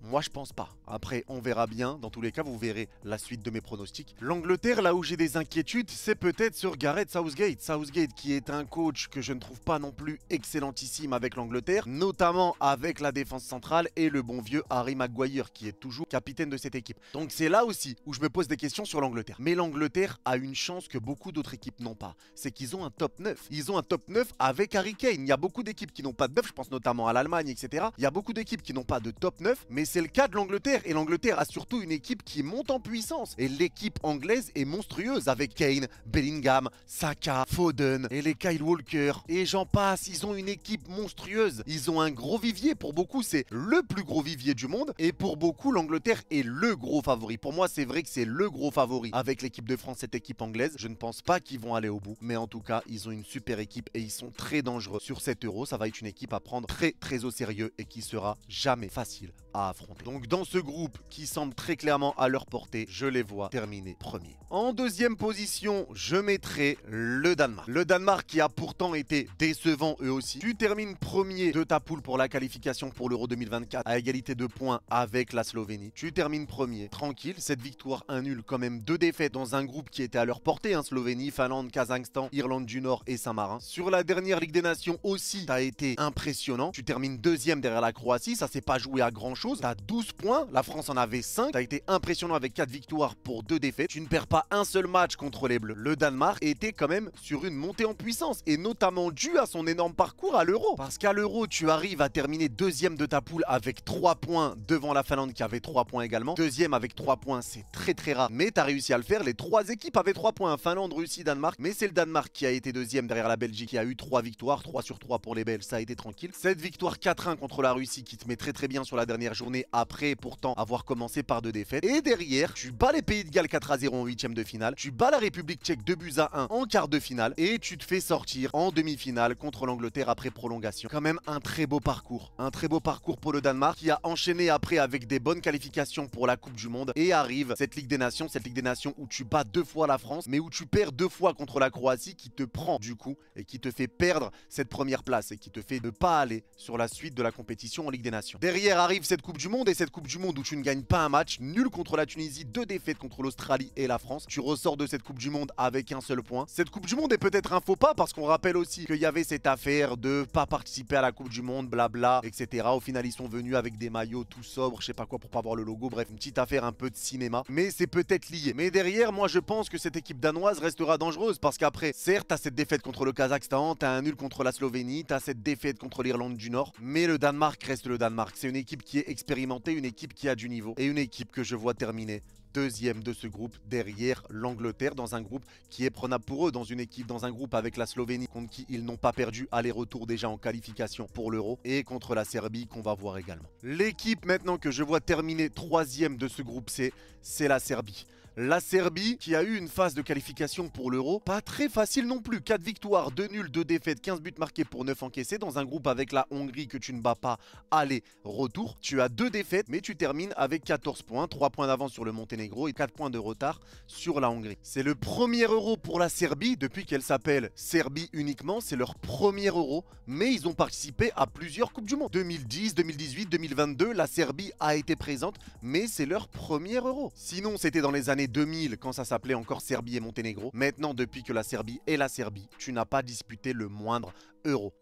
moi, je pense pas. Après, on verra bien. Dans tous les cas, vous verrez la suite de mes pronostics. L'Angleterre, là où j'ai des inquiétudes, c'est peut-être sur Gareth Southgate. Southgate, qui est un coach que je ne trouve pas non plus excellentissime avec l'Angleterre, notamment avec la défense centrale et le bon vieux Harry Maguire, qui est toujours capitaine de cette équipe. Donc c'est là aussi où je me pose des questions sur l'Angleterre. Mais l'Angleterre a une chance que beaucoup d'autres équipes n'ont pas. C'est qu'ils ont un top 9. Ils ont un top 9 avec Harry Kane. Il y a beaucoup d'équipes qui n'ont pas de 9. Je pense notamment à l'Allemagne, etc. Il y a beaucoup d'équipes qui n'ont pas de top 9, mais c'est le cas de l'Angleterre. Et l'Angleterre a surtout une équipe qui monte en puissance. Et l'équipe anglaise est monstrueuse avec Kane, Bellingham, Saka, Foden et les Kyle Walker. Et j'en passe, ils ont une équipe monstrueuse. Ils ont un gros vivier. Pour beaucoup, c'est le plus gros vivier du monde. Et pour beaucoup, l'Angleterre est le gros favori. Pour moi, c'est vrai que c'est le gros favori. Avec l'équipe de France, cette équipe anglaise, je ne pense pas qu'ils vont aller au bout. Mais en tout cas, ils ont une super équipe et ils sont très dangereux. Sur 7 euros, ça va être une équipe à prendre très très au sérieux et qui sera jamais facile affronter. Donc dans ce groupe qui semble très clairement à leur portée, je les vois terminer premier. En deuxième position, je mettrai le Danemark. Le Danemark qui a pourtant été décevant eux aussi. Tu termines premier de ta poule pour la qualification pour l'Euro 2024 à égalité de points avec la Slovénie. Tu termines premier, tranquille, cette victoire, un nul, quand même deux défaites dans un groupe qui était à leur portée, hein, Slovénie, Finlande, Kazakhstan, Irlande du Nord et Saint-Marin. Sur la dernière Ligue des Nations aussi, ça a été impressionnant. Tu termines deuxième derrière la Croatie, ça s'est pas joué à grand chose T'as 12 points, la France en avait 5. T'as été impressionnant avec 4 victoires pour 2 défaites. Tu ne perds pas un seul match contre les Bleus. Le Danemark était quand même sur une montée en puissance et notamment dû à son énorme parcours à l'Euro. Parce qu'à l'Euro, tu arrives à terminer deuxième de ta poule avec 3 points devant la Finlande qui avait 3 points également. Deuxième avec 3 points, c'est très très rare. Mais t'as réussi à le faire. Les 3 équipes avaient 3 points. Finlande, Russie, Danemark. Mais c'est le Danemark qui a été deuxième derrière la Belgique qui a eu 3 victoires. 3 sur 3 pour les Belges. Ça a été tranquille. Cette victoire 4-1 contre la Russie qui te met très très bien sur la dernière journée après pourtant avoir commencé par deux défaites. Et derrière, tu bats les Pays de Galles 4 à 0 en huitième de finale, tu bats la République tchèque 2 buts à 1 en quart de finale et tu te fais sortir en demi-finale contre l'Angleterre après prolongation. Quand même un très beau parcours, un très beau parcours pour le Danemark qui a enchaîné après avec des bonnes qualifications pour la Coupe du Monde et arrive cette Ligue des Nations, cette Ligue des Nations où tu bats deux fois la France mais où tu perds deux fois contre la Croatie qui te prend du coup et qui te fait perdre cette première place et qui te fait ne pas aller sur la suite de la compétition en Ligue des Nations. Derrière arrive cette Coupe du Monde et cette Coupe du Monde où tu ne gagnes pas un match, nul contre la Tunisie, deux défaites contre l'Australie et la France, tu ressors de cette Coupe du Monde avec un seul point. Cette Coupe du Monde est peut-être un faux pas parce qu'on rappelle aussi qu'il y avait cette affaire de pas participer à la Coupe du Monde, blabla, etc. Au final, ils sont venus avec des maillots tout sobres, je sais pas quoi pour pas voir le logo, bref, une petite affaire un peu de cinéma, mais c'est peut-être lié. Mais derrière, moi je pense que cette équipe danoise restera dangereuse parce qu'après, certes, t'as cette défaite contre le Kazakhstan, t'as un nul contre la Slovénie, t'as cette défaite contre l'Irlande du Nord, mais le Danemark reste le Danemark. C'est une équipe qui est expérimenter une équipe qui a du niveau et une équipe que je vois terminer deuxième de ce groupe derrière l'Angleterre dans un groupe qui est prenable pour eux, dans une équipe, dans un groupe avec la Slovénie contre qui ils n'ont pas perdu aller-retour déjà en qualification pour l'Euro et contre la Serbie qu'on va voir également. L'équipe maintenant que je vois terminer troisième de ce groupe C, c'est la Serbie la Serbie qui a eu une phase de qualification pour l'Euro pas très facile non plus. 4 victoires, 2 nuls, 2 défaites, 15 buts marqués pour 9 encaissés dans un groupe avec la Hongrie que tu ne bats pas. Allez, retour. Tu as 2 défaites mais tu termines avec 14 points, 3 points d'avance sur le Monténégro et 4 points de retard sur la Hongrie. C'est le premier Euro pour la Serbie depuis qu'elle s'appelle Serbie uniquement, c'est leur premier Euro mais ils ont participé à plusieurs Coupes du Monde. 2010, 2018, 2022, la Serbie a été présente mais c'est leur premier Euro. Sinon, c'était dans les années 2000 quand ça s'appelait encore Serbie et Monténégro. Maintenant, depuis que la Serbie est la Serbie, tu n'as pas disputé le moindre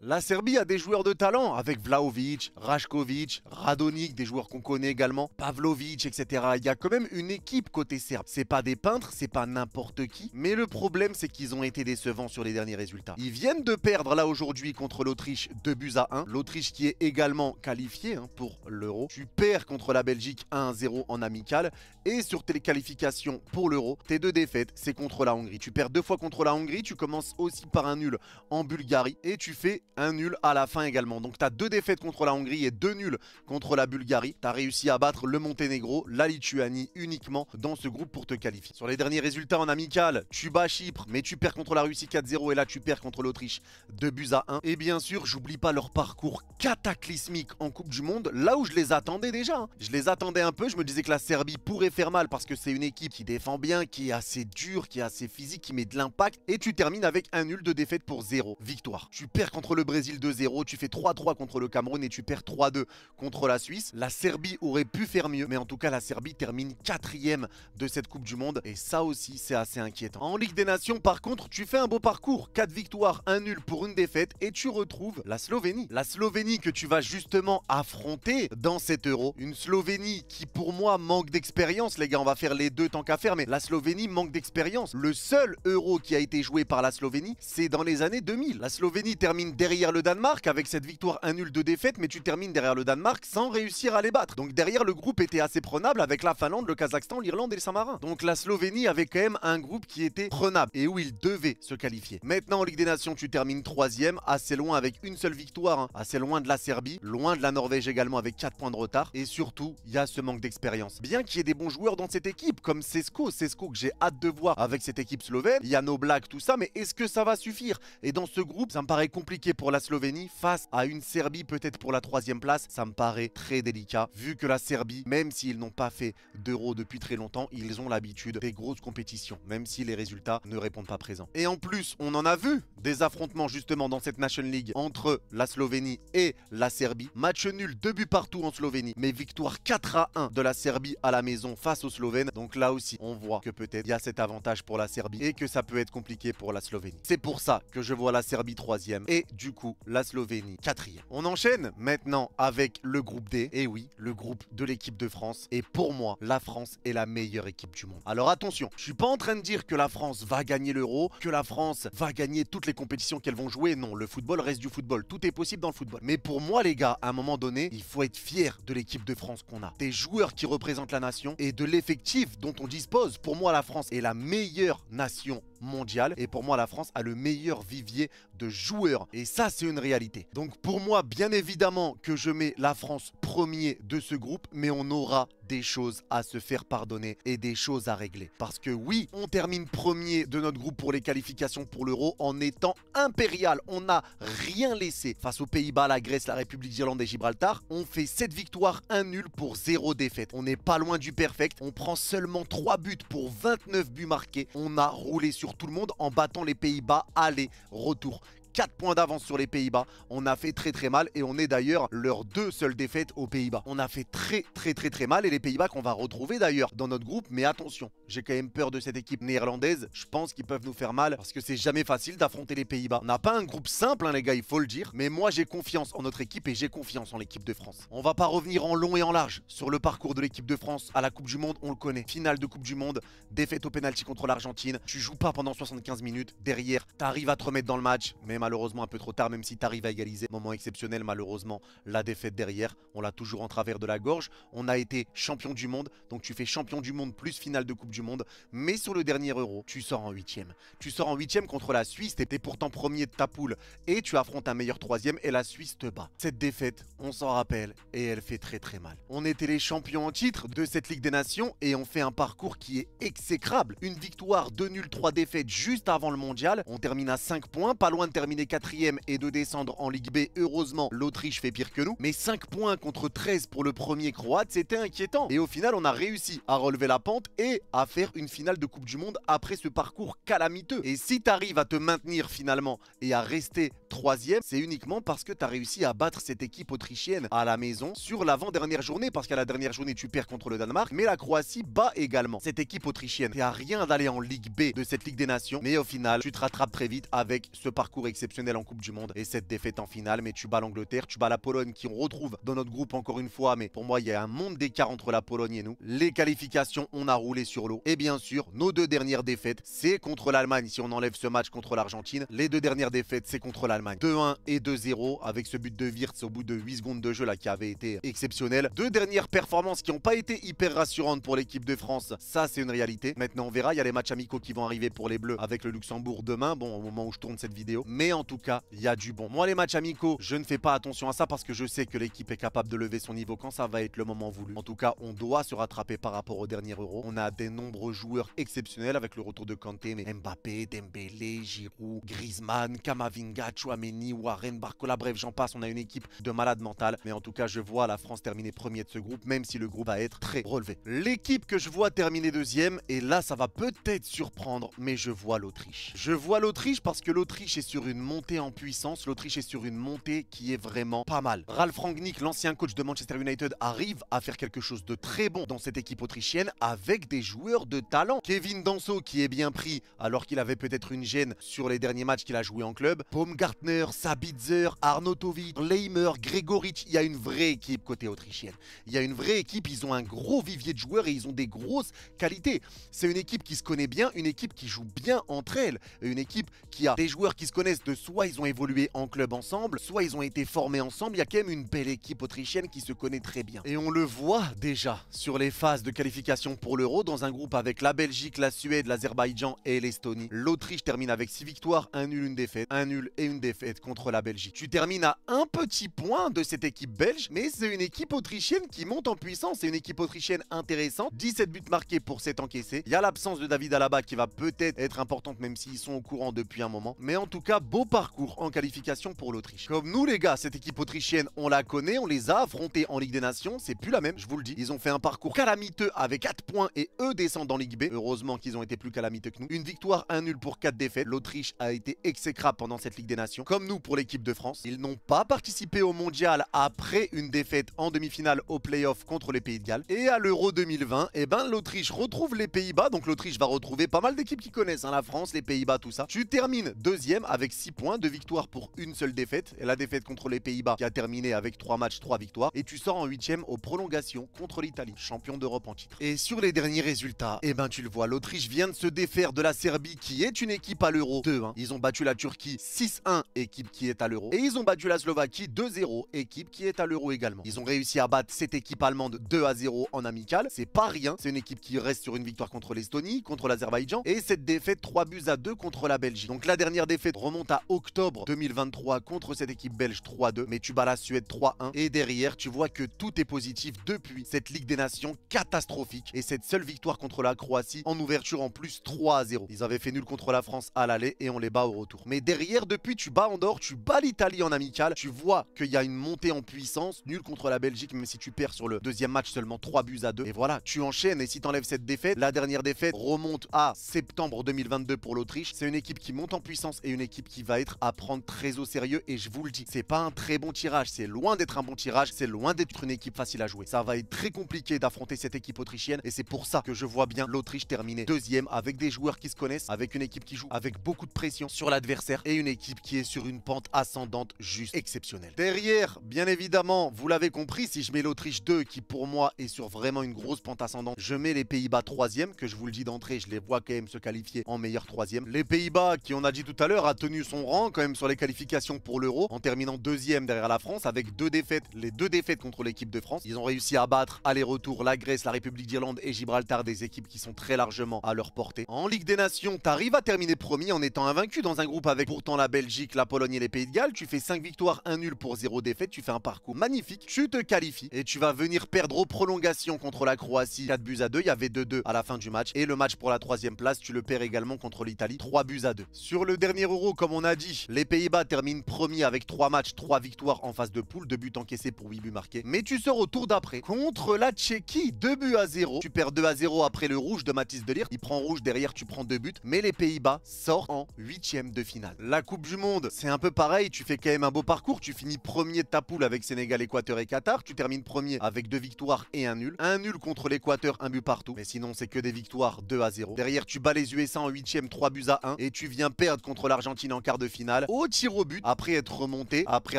la Serbie a des joueurs de talent avec Vlaovic, Rajkovic, Radonic, des joueurs qu'on connaît également, Pavlovic, etc. Il y a quand même une équipe côté serbe. C'est pas des peintres, c'est pas n'importe qui. Mais le problème, c'est qu'ils ont été décevants sur les derniers résultats. Ils viennent de perdre là aujourd'hui contre l'Autriche 2 buts à 1. L'Autriche qui est également qualifiée hein, pour l'Euro. Tu perds contre la Belgique 1-0 en amical. Et sur tes qualifications pour l'Euro, tes deux défaites, c'est contre la Hongrie. Tu perds deux fois contre la Hongrie, tu commences aussi par un nul en Bulgarie et tu fais un nul à la fin également. Donc tu as deux défaites contre la Hongrie et deux nuls contre la Bulgarie. Tu as réussi à battre le Monténégro, la Lituanie uniquement dans ce groupe pour te qualifier. Sur les derniers résultats en amical, tu bats Chypre, mais tu perds contre la Russie 4-0 et là tu perds contre l'Autriche 2 buts à 1. Et bien sûr, j'oublie pas leur parcours cataclysmique en Coupe du Monde, là où je les attendais déjà. Hein. Je les attendais un peu, je me disais que la Serbie pourrait faire mal parce que c'est une équipe qui défend bien, qui est assez dure, qui est assez physique, qui met de l'impact et tu termines avec un nul de défaite pour 0 victoire. Tu perds contre le Brésil 2-0, tu fais 3-3 contre le Cameroun et tu perds 3-2 contre la Suisse. La Serbie aurait pu faire mieux, mais en tout cas la Serbie termine quatrième de cette Coupe du Monde et ça aussi c'est assez inquiétant. En Ligue des Nations par contre, tu fais un beau parcours, 4 victoires, 1 nul pour une défaite et tu retrouves la Slovénie. La Slovénie que tu vas justement affronter dans cet Euro. Une Slovénie qui pour moi manque d'expérience, les gars, on va faire les deux tant qu'à faire, mais la Slovénie manque d'expérience. Le seul Euro qui a été joué par la Slovénie, c'est dans les années 2000. La Slovénie termine termines derrière le Danemark avec cette victoire 1 nul de défaite, mais tu termines derrière le Danemark sans réussir à les battre. Donc derrière, le groupe était assez prenable avec la Finlande, le Kazakhstan, l'Irlande et le Saint-Marin. Donc la Slovénie avait quand même un groupe qui était prenable et où il devait se qualifier. Maintenant en Ligue des Nations, tu termines troisième, assez loin avec une seule victoire, hein. assez loin de la Serbie, loin de la Norvège également avec 4 points de retard. Et surtout, il y a ce manque d'expérience. Bien qu'il y ait des bons joueurs dans cette équipe, comme Sesko, Sesko que j'ai hâte de voir avec cette équipe slovène, il y a nos blagues, tout ça, mais est-ce que ça va suffire Et dans ce groupe, ça me paraît compliqué compliqué pour la Slovénie face à une Serbie peut-être pour la troisième place. Ça me paraît très délicat vu que la Serbie, même s'ils n'ont pas fait d'euros depuis très longtemps, ils ont l'habitude des grosses compétitions, même si les résultats ne répondent pas présents. Et en plus, on en a vu des affrontements justement dans cette Nation League entre la Slovénie et la Serbie. Match nul, deux buts partout en Slovénie, mais victoire 4 à 1 de la Serbie à la maison face aux Slovènes. Donc là aussi, on voit que peut-être il y a cet avantage pour la Serbie et que ça peut être compliqué pour la Slovénie. C'est pour ça que je vois la Serbie troisième et du coup la Slovénie quatrième. On enchaîne maintenant avec le groupe D, et oui, le groupe de l'équipe de France. Et pour moi, la France est la meilleure équipe du monde. Alors attention, je suis pas en train de dire que la France va gagner l'euro, que la France va gagner toutes les compétitions qu'elles vont jouer. Non, le football reste du football. Tout est possible dans le football. Mais pour moi, les gars, à un moment donné, il faut être fier de l'équipe de France qu'on a, des joueurs qui représentent la nation et de l'effectif dont on dispose. Pour moi, la France est la meilleure nation mondiale. Et pour moi, la France a le meilleur vivier de joueurs. Et ça, c'est une réalité. Donc pour moi, bien évidemment que je mets la France premier de ce groupe, mais on aura des choses à se faire pardonner et des choses à régler. Parce que oui, on termine premier de notre groupe pour les qualifications pour l'euro en étant impérial. On n'a rien laissé face aux Pays-Bas, la Grèce, la République d'Irlande et Gibraltar. On fait 7 victoires, 1 nul pour 0 défaite. On n'est pas loin du perfect. On prend seulement 3 buts pour 29 buts marqués. On a roulé sur tout le monde en battant les Pays-Bas aller-retour. 4 points d'avance sur les Pays-Bas. On a fait très très mal et on est d'ailleurs leurs deux seules défaites aux Pays-Bas. On a fait très très très très mal et les Pays-Bas qu'on va retrouver d'ailleurs dans notre groupe. Mais attention, j'ai quand même peur de cette équipe néerlandaise. Je pense qu'ils peuvent nous faire mal parce que c'est jamais facile d'affronter les Pays-Bas. On n'a pas un groupe simple, hein, les gars, il faut le dire. Mais moi j'ai confiance en notre équipe et j'ai confiance en l'équipe de France. On va pas revenir en long et en large sur le parcours de l'équipe de France à la Coupe du Monde, on le connaît. Finale de Coupe du Monde, défaite au pénalty contre l'Argentine. Tu joues pas pendant 75 minutes. Derrière, t'arrives à te remettre dans le match. Mais malheureusement un peu trop tard, même si tu arrives à égaliser. Moment exceptionnel, malheureusement, la défaite derrière, on l'a toujours en travers de la gorge. On a été champion du monde, donc tu fais champion du monde plus finale de Coupe du Monde. Mais sur le dernier Euro, tu sors en huitième. Tu sors en huitième contre la Suisse, t'étais pourtant premier de ta poule, et tu affrontes un meilleur troisième, et la Suisse te bat. Cette défaite, on s'en rappelle, et elle fait très très mal. On était les champions en titre de cette Ligue des Nations, et on fait un parcours qui est exécrable. Une victoire, deux nuls, trois défaites juste avant le mondial. On termine à 5 points, pas loin de terminer 4 quatrième et de descendre en Ligue B, heureusement, l'Autriche fait pire que nous. Mais 5 points contre 13 pour le premier croate, c'était inquiétant. Et au final, on a réussi à relever la pente et à faire une finale de Coupe du Monde après ce parcours calamiteux. Et si t'arrives à te maintenir finalement et à rester troisième, c'est uniquement parce que tu as réussi à battre cette équipe autrichienne à la maison sur l'avant-dernière journée, parce qu'à la dernière journée, tu perds contre le Danemark, mais la Croatie bat également cette équipe autrichienne. et à rien d'aller en Ligue B de cette Ligue des Nations, mais au final, tu te rattrapes très vite avec ce parcours exceptionnelle en Coupe du Monde et cette défaite en finale. Mais tu bats l'Angleterre, tu bats la Pologne qui on retrouve dans notre groupe encore une fois. Mais pour moi, il y a un monde d'écart entre la Pologne et nous. Les qualifications, on a roulé sur l'eau. Et bien sûr, nos deux dernières défaites, c'est contre l'Allemagne. Si on enlève ce match contre l'Argentine, les deux dernières défaites, c'est contre l'Allemagne. 2-1 et 2-0 avec ce but de Wirtz au bout de 8 secondes de jeu là qui avait été exceptionnel. Deux dernières performances qui n'ont pas été hyper rassurantes pour l'équipe de France. Ça, c'est une réalité. Maintenant, on verra. Il y a les matchs amicaux qui vont arriver pour les Bleus avec le Luxembourg demain. Bon, au moment où je tourne cette vidéo. Mais en tout cas, il y a du bon. Moi, les matchs amicaux, je ne fais pas attention à ça parce que je sais que l'équipe est capable de lever son niveau quand ça va être le moment voulu. En tout cas, on doit se rattraper par rapport au dernier Euro. On a des nombreux joueurs exceptionnels avec le retour de Kanté, Mbappé, Dembélé, Giroud, Griezmann, Kamavinga, Chouameni, Warren, Barcola, bref, j'en passe. On a une équipe de malades mentales, mais en tout cas, je vois la France terminer premier de ce groupe, même si le groupe va être très relevé. L'équipe que je vois terminer deuxième, et là, ça va peut-être surprendre, mais je vois l'Autriche. Je vois l'Autriche parce que l'Autriche est sur une montée en puissance. L'Autriche est sur une montée qui est vraiment pas mal. Ralf Rangnick, l'ancien coach de Manchester United, arrive à faire quelque chose de très bon dans cette équipe autrichienne avec des joueurs de talent. Kevin Danso qui est bien pris alors qu'il avait peut-être une gêne sur les derniers matchs qu'il a joué en club. Baumgartner, Sabitzer, Arnautovic, Leimer, Gregoric. Il y a une vraie équipe côté autrichienne. Il y a une vraie équipe. Ils ont un gros vivier de joueurs et ils ont des grosses qualités. C'est une équipe qui se connaît bien, une équipe qui joue bien entre elles, une équipe qui a des joueurs qui se connaissent de soit ils ont évolué en club ensemble, soit ils ont été formés ensemble. Il y a quand même une belle équipe autrichienne qui se connaît très bien. Et on le voit déjà sur les phases de qualification pour l'Euro dans un groupe avec la Belgique, la Suède, l'Azerbaïdjan et l'Estonie. L'Autriche termine avec 6 victoires, 1 un nul, une défaite, un nul et une défaite contre la Belgique. Tu termines à un petit point de cette équipe belge, mais c'est une équipe autrichienne qui monte en puissance. C'est une équipe autrichienne intéressante. 17 buts marqués pour cet encaissés. Il y a l'absence de David Alaba qui va peut-être être importante même s'ils sont au courant depuis un moment. Mais en tout cas, beau parcours en qualification pour l'Autriche. Comme nous les gars, cette équipe autrichienne, on la connaît, on les a affrontés en Ligue des Nations, c'est plus la même, je vous le dis. Ils ont fait un parcours calamiteux avec 4 points et eux descendent en Ligue B. Heureusement qu'ils ont été plus calamiteux que nous. Une victoire, un nul pour 4 défaites. L'Autriche a été exécrable pendant cette Ligue des Nations, comme nous pour l'équipe de France. Ils n'ont pas participé au Mondial après une défaite en demi-finale au playoff contre les Pays de Galles. Et à l'Euro 2020, eh ben, l'Autriche retrouve les Pays-Bas, donc l'Autriche va retrouver pas mal d'équipes qui connaissent, hein, la France, les Pays-Bas, tout ça. Tu termines deuxième avec 6 points, de victoire pour une seule défaite, la défaite contre les Pays-Bas qui a terminé avec 3 matchs, 3 victoires, et tu sors en 8ème aux prolongations contre l'Italie, champion d'Europe en titre. Et sur les derniers résultats, eh ben tu le vois, l'Autriche vient de se défaire de la Serbie qui est une équipe à l'Euro 2 hein. Ils ont battu la Turquie 6-1, équipe qui est à l'Euro, et ils ont battu la Slovaquie 2-0, équipe qui est à l'Euro également. Ils ont réussi à battre cette équipe allemande 2-0 en amical, c'est pas rien, c'est une équipe qui reste sur une victoire contre l'Estonie, contre l'Azerbaïdjan, et cette défaite 3 buts à 2 contre la Belgique. Donc la dernière défaite remonte octobre 2023 contre cette équipe belge 3-2, mais tu bats la Suède 3-1. Et derrière, tu vois que tout est positif depuis cette Ligue des Nations catastrophique et cette seule victoire contre la Croatie en ouverture en plus 3-0. Ils avaient fait nul contre la France à l'aller et on les bat au retour. Mais derrière, depuis, tu bats en dehors tu bats l'Italie en amical, tu vois qu'il y a une montée en puissance, nul contre la Belgique, même si tu perds sur le deuxième match seulement 3 buts à 2. Et voilà, tu enchaînes et si tu enlèves cette défaite, la dernière défaite remonte à septembre 2022 pour l'Autriche. C'est une équipe qui monte en puissance et une équipe qui va être à prendre très au sérieux et je vous le dis, c'est pas un très bon tirage, c'est loin d'être un bon tirage, c'est loin d'être une équipe facile à jouer. Ça va être très compliqué d'affronter cette équipe autrichienne et c'est pour ça que je vois bien l'Autriche terminer deuxième avec des joueurs qui se connaissent, avec une équipe qui joue avec beaucoup de pression sur l'adversaire et une équipe qui est sur une pente ascendante juste exceptionnelle. Derrière, bien évidemment, vous l'avez compris, si je mets l'Autriche 2 qui pour moi est sur vraiment une grosse pente ascendante, je mets les Pays-Bas troisième que je vous le dis d'entrée, je les vois quand même se qualifier en meilleur troisième. Les Pays-Bas qui on a dit tout à l'heure a tenu rang quand même sur les qualifications pour l'Euro en terminant deuxième derrière la France avec deux défaites, les deux défaites contre l'équipe de France. Ils ont réussi à battre aller-retour la Grèce, la République d'Irlande et Gibraltar, des équipes qui sont très largement à leur portée. En Ligue des Nations, t'arrives à terminer premier en étant invaincu dans un groupe avec pourtant la Belgique, la Pologne et les Pays de Galles. Tu fais 5 victoires, un nul pour zéro défaite. Tu fais un parcours magnifique. Tu te qualifies et tu vas venir perdre aux prolongations contre la Croatie. 4 buts à 2. Il y avait 2-2 à la fin du match. Et le match pour la troisième place, tu le perds également contre l'Italie. 3 buts à 2. Sur le dernier Euro, comme on a dit, les Pays-Bas terminent premier avec 3 matchs, 3 victoires en phase de poule, 2 buts encaissés pour 8 buts marqués. Mais tu sors au tour d'après contre la Tchéquie, 2 buts à 0. Tu perds 2 à 0 après le rouge de Mathis Delir, Il prend rouge derrière, tu prends 2 buts. Mais les Pays-Bas sortent en 8 de finale. La Coupe du Monde, c'est un peu pareil. Tu fais quand même un beau parcours. Tu finis premier de ta poule avec Sénégal, Équateur et Qatar. Tu termines premier avec deux victoires et un nul. Un nul contre l'Équateur, un but partout. Mais sinon, c'est que des victoires 2 à 0. Derrière, tu bats les USA en 8 3 buts à 1. Et tu viens perdre contre l'Argentine en de finale au tir au but. Après être remonté, après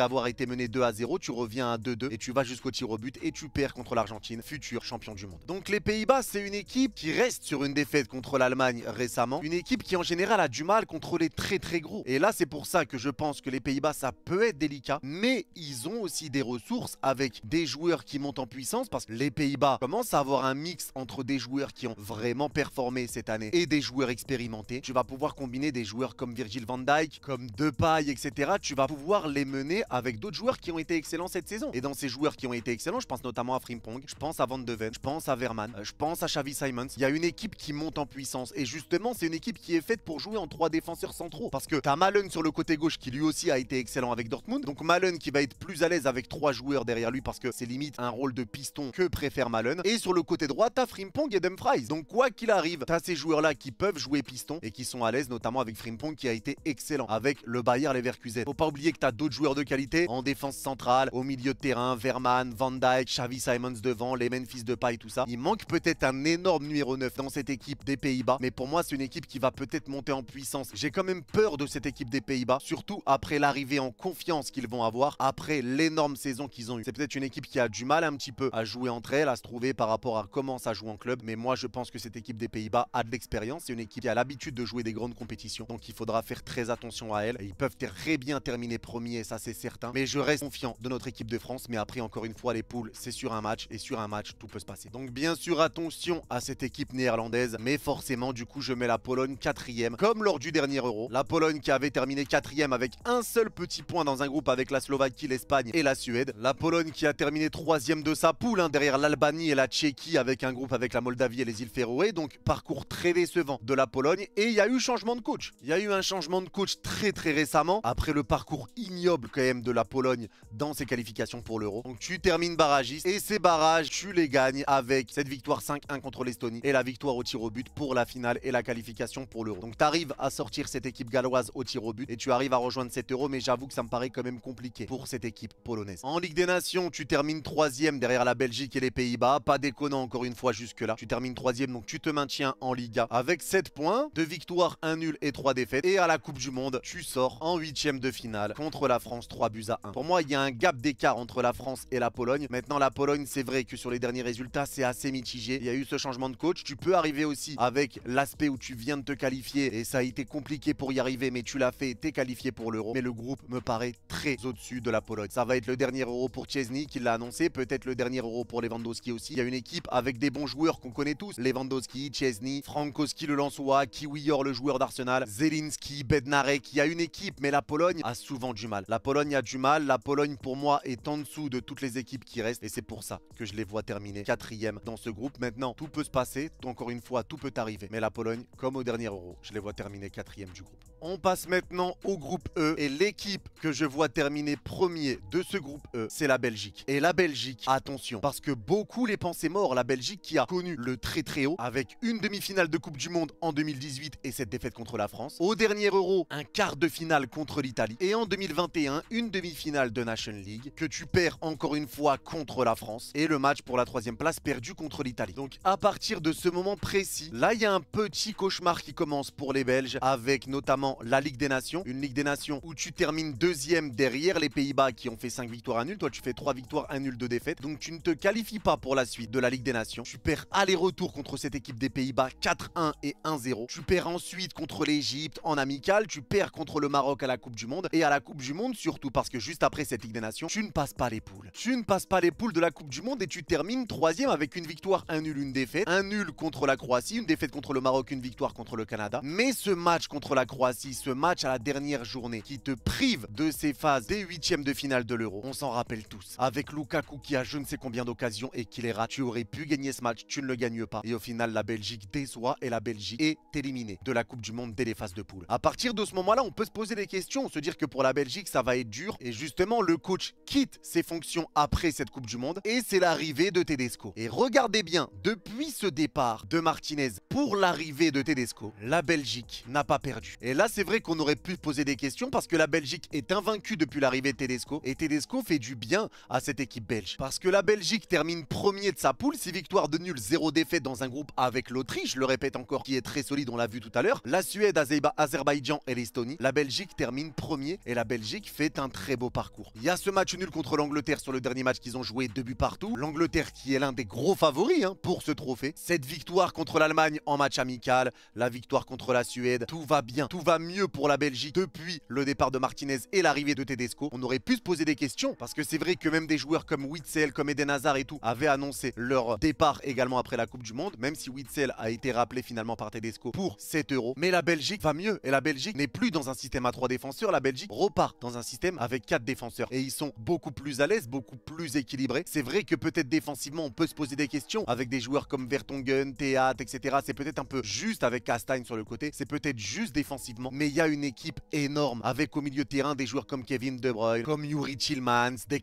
avoir été mené 2 à 0, tu reviens à 2-2 et tu vas jusqu'au tir au but et tu perds contre l'Argentine, futur champion du monde. Donc les Pays-Bas, c'est une équipe qui reste sur une défaite contre l'Allemagne récemment. Une équipe qui en général a du mal contre les très très gros. Et là, c'est pour ça que je pense que les Pays-Bas, ça peut être délicat. Mais ils ont aussi des ressources avec des joueurs qui montent en puissance parce que les Pays-Bas commencent à avoir un mix entre des joueurs qui ont vraiment performé cette année et des joueurs expérimentés. Tu vas pouvoir combiner des joueurs comme Virgil van Dijk, comme Depay, etc., tu vas pouvoir les mener avec d'autres joueurs qui ont été excellents cette saison. Et dans ces joueurs qui ont été excellents, je pense notamment à Frimpong, je pense à Van de Ven, je pense à Verman, euh, je pense à Xavi Simons. Il y a une équipe qui monte en puissance. Et justement, c'est une équipe qui est faite pour jouer en trois défenseurs centraux. Parce que t'as Malen sur le côté gauche qui lui aussi a été excellent avec Dortmund. Donc Malen qui va être plus à l'aise avec trois joueurs derrière lui parce que c'est limite un rôle de piston que préfère Malen. Et sur le côté droit, t'as Frimpong et Dumfries. Donc quoi qu'il arrive, t'as ces joueurs-là qui peuvent jouer piston et qui sont à l'aise, notamment avec Frimpong qui a été excellent avec le Bayer Leverkusen. Faut pas oublier que tu as d'autres joueurs de qualité en défense centrale, au milieu de terrain, Verman, Van Dyke, Xavi Simons devant, les Memphis de paille, tout ça. Il manque peut-être un énorme numéro 9 dans cette équipe des Pays-Bas, mais pour moi, c'est une équipe qui va peut-être monter en puissance. J'ai quand même peur de cette équipe des Pays-Bas, surtout après l'arrivée en confiance qu'ils vont avoir, après l'énorme saison qu'ils ont eue. C'est peut-être une équipe qui a du mal un petit peu à jouer entre elles, à se trouver par rapport à comment ça joue en club, mais moi, je pense que cette équipe des Pays-Bas a de l'expérience, c'est une équipe qui a l'habitude de jouer des grandes compétitions, donc il faudra faire très attention à elle. Ils peuvent très bien terminer premier, ça c'est certain. Mais je reste confiant de notre équipe de France. Mais après, encore une fois, les poules, c'est sur un match. Et sur un match, tout peut se passer. Donc bien sûr, attention à cette équipe néerlandaise. Mais forcément, du coup, je mets la Pologne quatrième. Comme lors du dernier Euro. La Pologne qui avait terminé quatrième avec un seul petit point dans un groupe avec la Slovaquie, l'Espagne et la Suède. La Pologne qui a terminé troisième de sa poule hein, derrière l'Albanie et la Tchéquie avec un groupe avec la Moldavie et les îles Féroé. Donc parcours très décevant de la Pologne. Et il y a eu changement de coach. Il y a eu un changement de coach très très récemment, après le parcours ignoble quand même de la Pologne dans ses qualifications pour l'Euro. Donc tu termines barragiste et ces barrages, tu les gagnes avec cette victoire 5-1 contre l'Estonie et la victoire au tir au but pour la finale et la qualification pour l'Euro. Donc tu arrives à sortir cette équipe galloise au tir au but et tu arrives à rejoindre cet Euro, mais j'avoue que ça me paraît quand même compliqué pour cette équipe polonaise. En Ligue des Nations, tu termines troisième derrière la Belgique et les Pays-Bas. Pas déconnant encore une fois jusque-là. Tu termines troisième, donc tu te maintiens en Liga avec 7 points, 2 victoires, 1 nul et 3 défaites. Et à la Coupe du Monde, tu sors en huitième de finale contre la France 3 buts à 1. Pour moi, il y a un gap d'écart entre la France et la Pologne. Maintenant, la Pologne, c'est vrai que sur les derniers résultats, c'est assez mitigé. Il y a eu ce changement de coach. Tu peux arriver aussi avec l'aspect où tu viens de te qualifier et ça a été compliqué pour y arriver, mais tu l'as fait, t'es qualifié pour l'Euro. Mais le groupe me paraît très au-dessus de la Pologne. Ça va être le dernier Euro pour Chesney qui l'a annoncé, peut-être le dernier Euro pour Lewandowski aussi. Il y a une équipe avec des bons joueurs qu'on connaît tous. Lewandowski, Chesny Frankowski le Lançois, Kiwior le joueur d'Arsenal, Zelinski, Bednarek, qu'il y a une équipe, mais la Pologne a souvent du mal. La Pologne a du mal. La Pologne, pour moi, est en dessous de toutes les équipes qui restent. Et c'est pour ça que je les vois terminer quatrième dans ce groupe. Maintenant, tout peut se passer. Encore une fois, tout peut arriver. Mais la Pologne, comme au dernier Euro, je les vois terminer quatrième du groupe. On passe maintenant au groupe E et l'équipe que je vois terminer premier de ce groupe E, c'est la Belgique. Et la Belgique, attention, parce que beaucoup les pensaient morts, la Belgique qui a connu le très très haut avec une demi-finale de Coupe du Monde en 2018 et cette défaite contre la France. Au dernier Euro, un quart de finale contre l'Italie. Et en 2021, une demi-finale de National League que tu perds encore une fois contre la France. Et le match pour la troisième place perdu contre l'Italie. Donc à partir de ce moment précis, là il y a un petit cauchemar qui commence pour les Belges avec notamment la Ligue des Nations. Une Ligue des Nations où tu termines deuxième derrière les Pays-Bas qui ont fait 5 victoires à nul. Toi, tu fais 3 victoires, 1 nul, 2 défaites. Donc, tu ne te qualifies pas pour la suite de la Ligue des Nations. Tu perds aller-retour contre cette équipe des Pays-Bas 4-1 et 1-0. Tu perds ensuite contre l'Égypte en amical. Tu perds contre le Maroc à la Coupe du Monde. Et à la Coupe du Monde, surtout parce que juste après cette Ligue des Nations, tu ne passes pas les poules. Tu ne passes pas les poules de la Coupe du Monde et tu termines troisième avec une victoire, un nul, une défaite. Un nul contre la Croatie, une défaite contre le Maroc, une victoire contre le Canada. Mais ce match contre la Croatie, si ce match à la dernière journée qui te prive de ces phases des huitièmes de finale de l'Euro. On s'en rappelle tous. Avec Lukaku qui a je ne sais combien d'occasions et qui les rate, tu aurais pu gagner ce match, tu ne le gagnes pas. Et au final, la Belgique déçoit et la Belgique est éliminée de la Coupe du Monde dès les phases de poule. À partir de ce moment-là, on peut se poser des questions, se dire que pour la Belgique, ça va être dur. Et justement, le coach quitte ses fonctions après cette Coupe du Monde et c'est l'arrivée de Tedesco. Et regardez bien, depuis ce départ de Martinez pour l'arrivée de Tedesco, la Belgique n'a pas perdu. Et là, c'est vrai qu'on aurait pu poser des questions parce que la Belgique est invaincue depuis l'arrivée de Tedesco. Et Tedesco fait du bien à cette équipe belge. Parce que la Belgique termine premier de sa poule, 6 victoires de nul, 0 défaite dans un groupe avec l'Autriche, je le répète encore, qui est très solide, on l'a vu tout à l'heure. La Suède, Azerbaïdjan et l'Estonie. La Belgique termine premier et la Belgique fait un très beau parcours. Il y a ce match nul contre l'Angleterre sur le dernier match qu'ils ont joué, deux buts partout. L'Angleterre qui est l'un des gros favoris hein, pour ce trophée. Cette victoire contre l'Allemagne en match amical, la victoire contre la Suède, tout va bien, tout va mieux pour la Belgique depuis le départ de Martinez et l'arrivée de Tedesco, on aurait pu se poser des questions parce que c'est vrai que même des joueurs comme Witzel, comme Eden Hazard et tout avaient annoncé leur départ également après la Coupe du Monde, même si Witzel a été rappelé finalement par Tedesco pour 7 euros. Mais la Belgique va mieux et la Belgique n'est plus dans un système à 3 défenseurs, la Belgique repart dans un système avec 4 défenseurs et ils sont beaucoup plus à l'aise, beaucoup plus équilibrés. C'est vrai que peut-être défensivement on peut se poser des questions avec des joueurs comme Vertonghen, Théat, etc. C'est peut-être un peu juste avec Castagne sur le côté, c'est peut-être juste défensivement mais il y a une équipe énorme avec au milieu de terrain des joueurs comme Kevin De Bruyne, comme Yuri Chilmans, des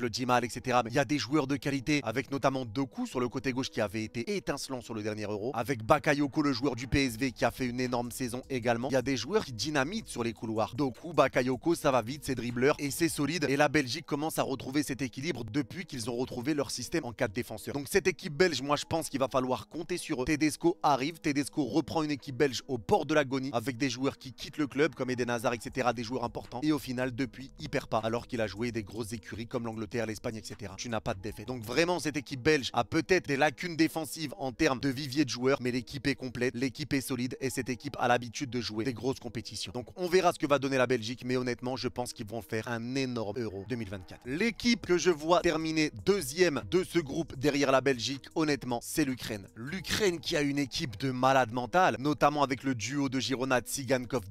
le dis mal, etc. il y a des joueurs de qualité avec notamment Doku sur le côté gauche qui avait été étincelant sur le dernier Euro, avec Bakayoko le joueur du PSV qui a fait une énorme saison également. Il y a des joueurs qui dynamitent sur les couloirs. Doku, Bakayoko, ça va vite, c'est dribbleur et c'est solide. Et la Belgique commence à retrouver cet équilibre depuis qu'ils ont retrouvé leur système en de défenseurs. Donc cette équipe belge, moi je pense qu'il va falloir compter sur eux. Tedesco arrive, Tedesco reprend une équipe belge au bord de l'agonie avec des joueurs qui qui quitte le club, comme Eden Hazard, etc., des joueurs importants. Et au final, depuis, hyper pas, alors qu'il a joué des grosses écuries comme l'Angleterre, l'Espagne, etc. Tu n'as pas de défaite. Donc vraiment, cette équipe belge a peut-être des lacunes défensives en termes de vivier de joueurs, mais l'équipe est complète, l'équipe est solide et cette équipe a l'habitude de jouer des grosses compétitions. Donc on verra ce que va donner la Belgique, mais honnêtement, je pense qu'ils vont faire un énorme Euro 2024. L'équipe que je vois terminer deuxième de ce groupe derrière la Belgique, honnêtement, c'est l'Ukraine. L'Ukraine qui a une équipe de malade mental notamment avec le duo de Girona Tsigan Of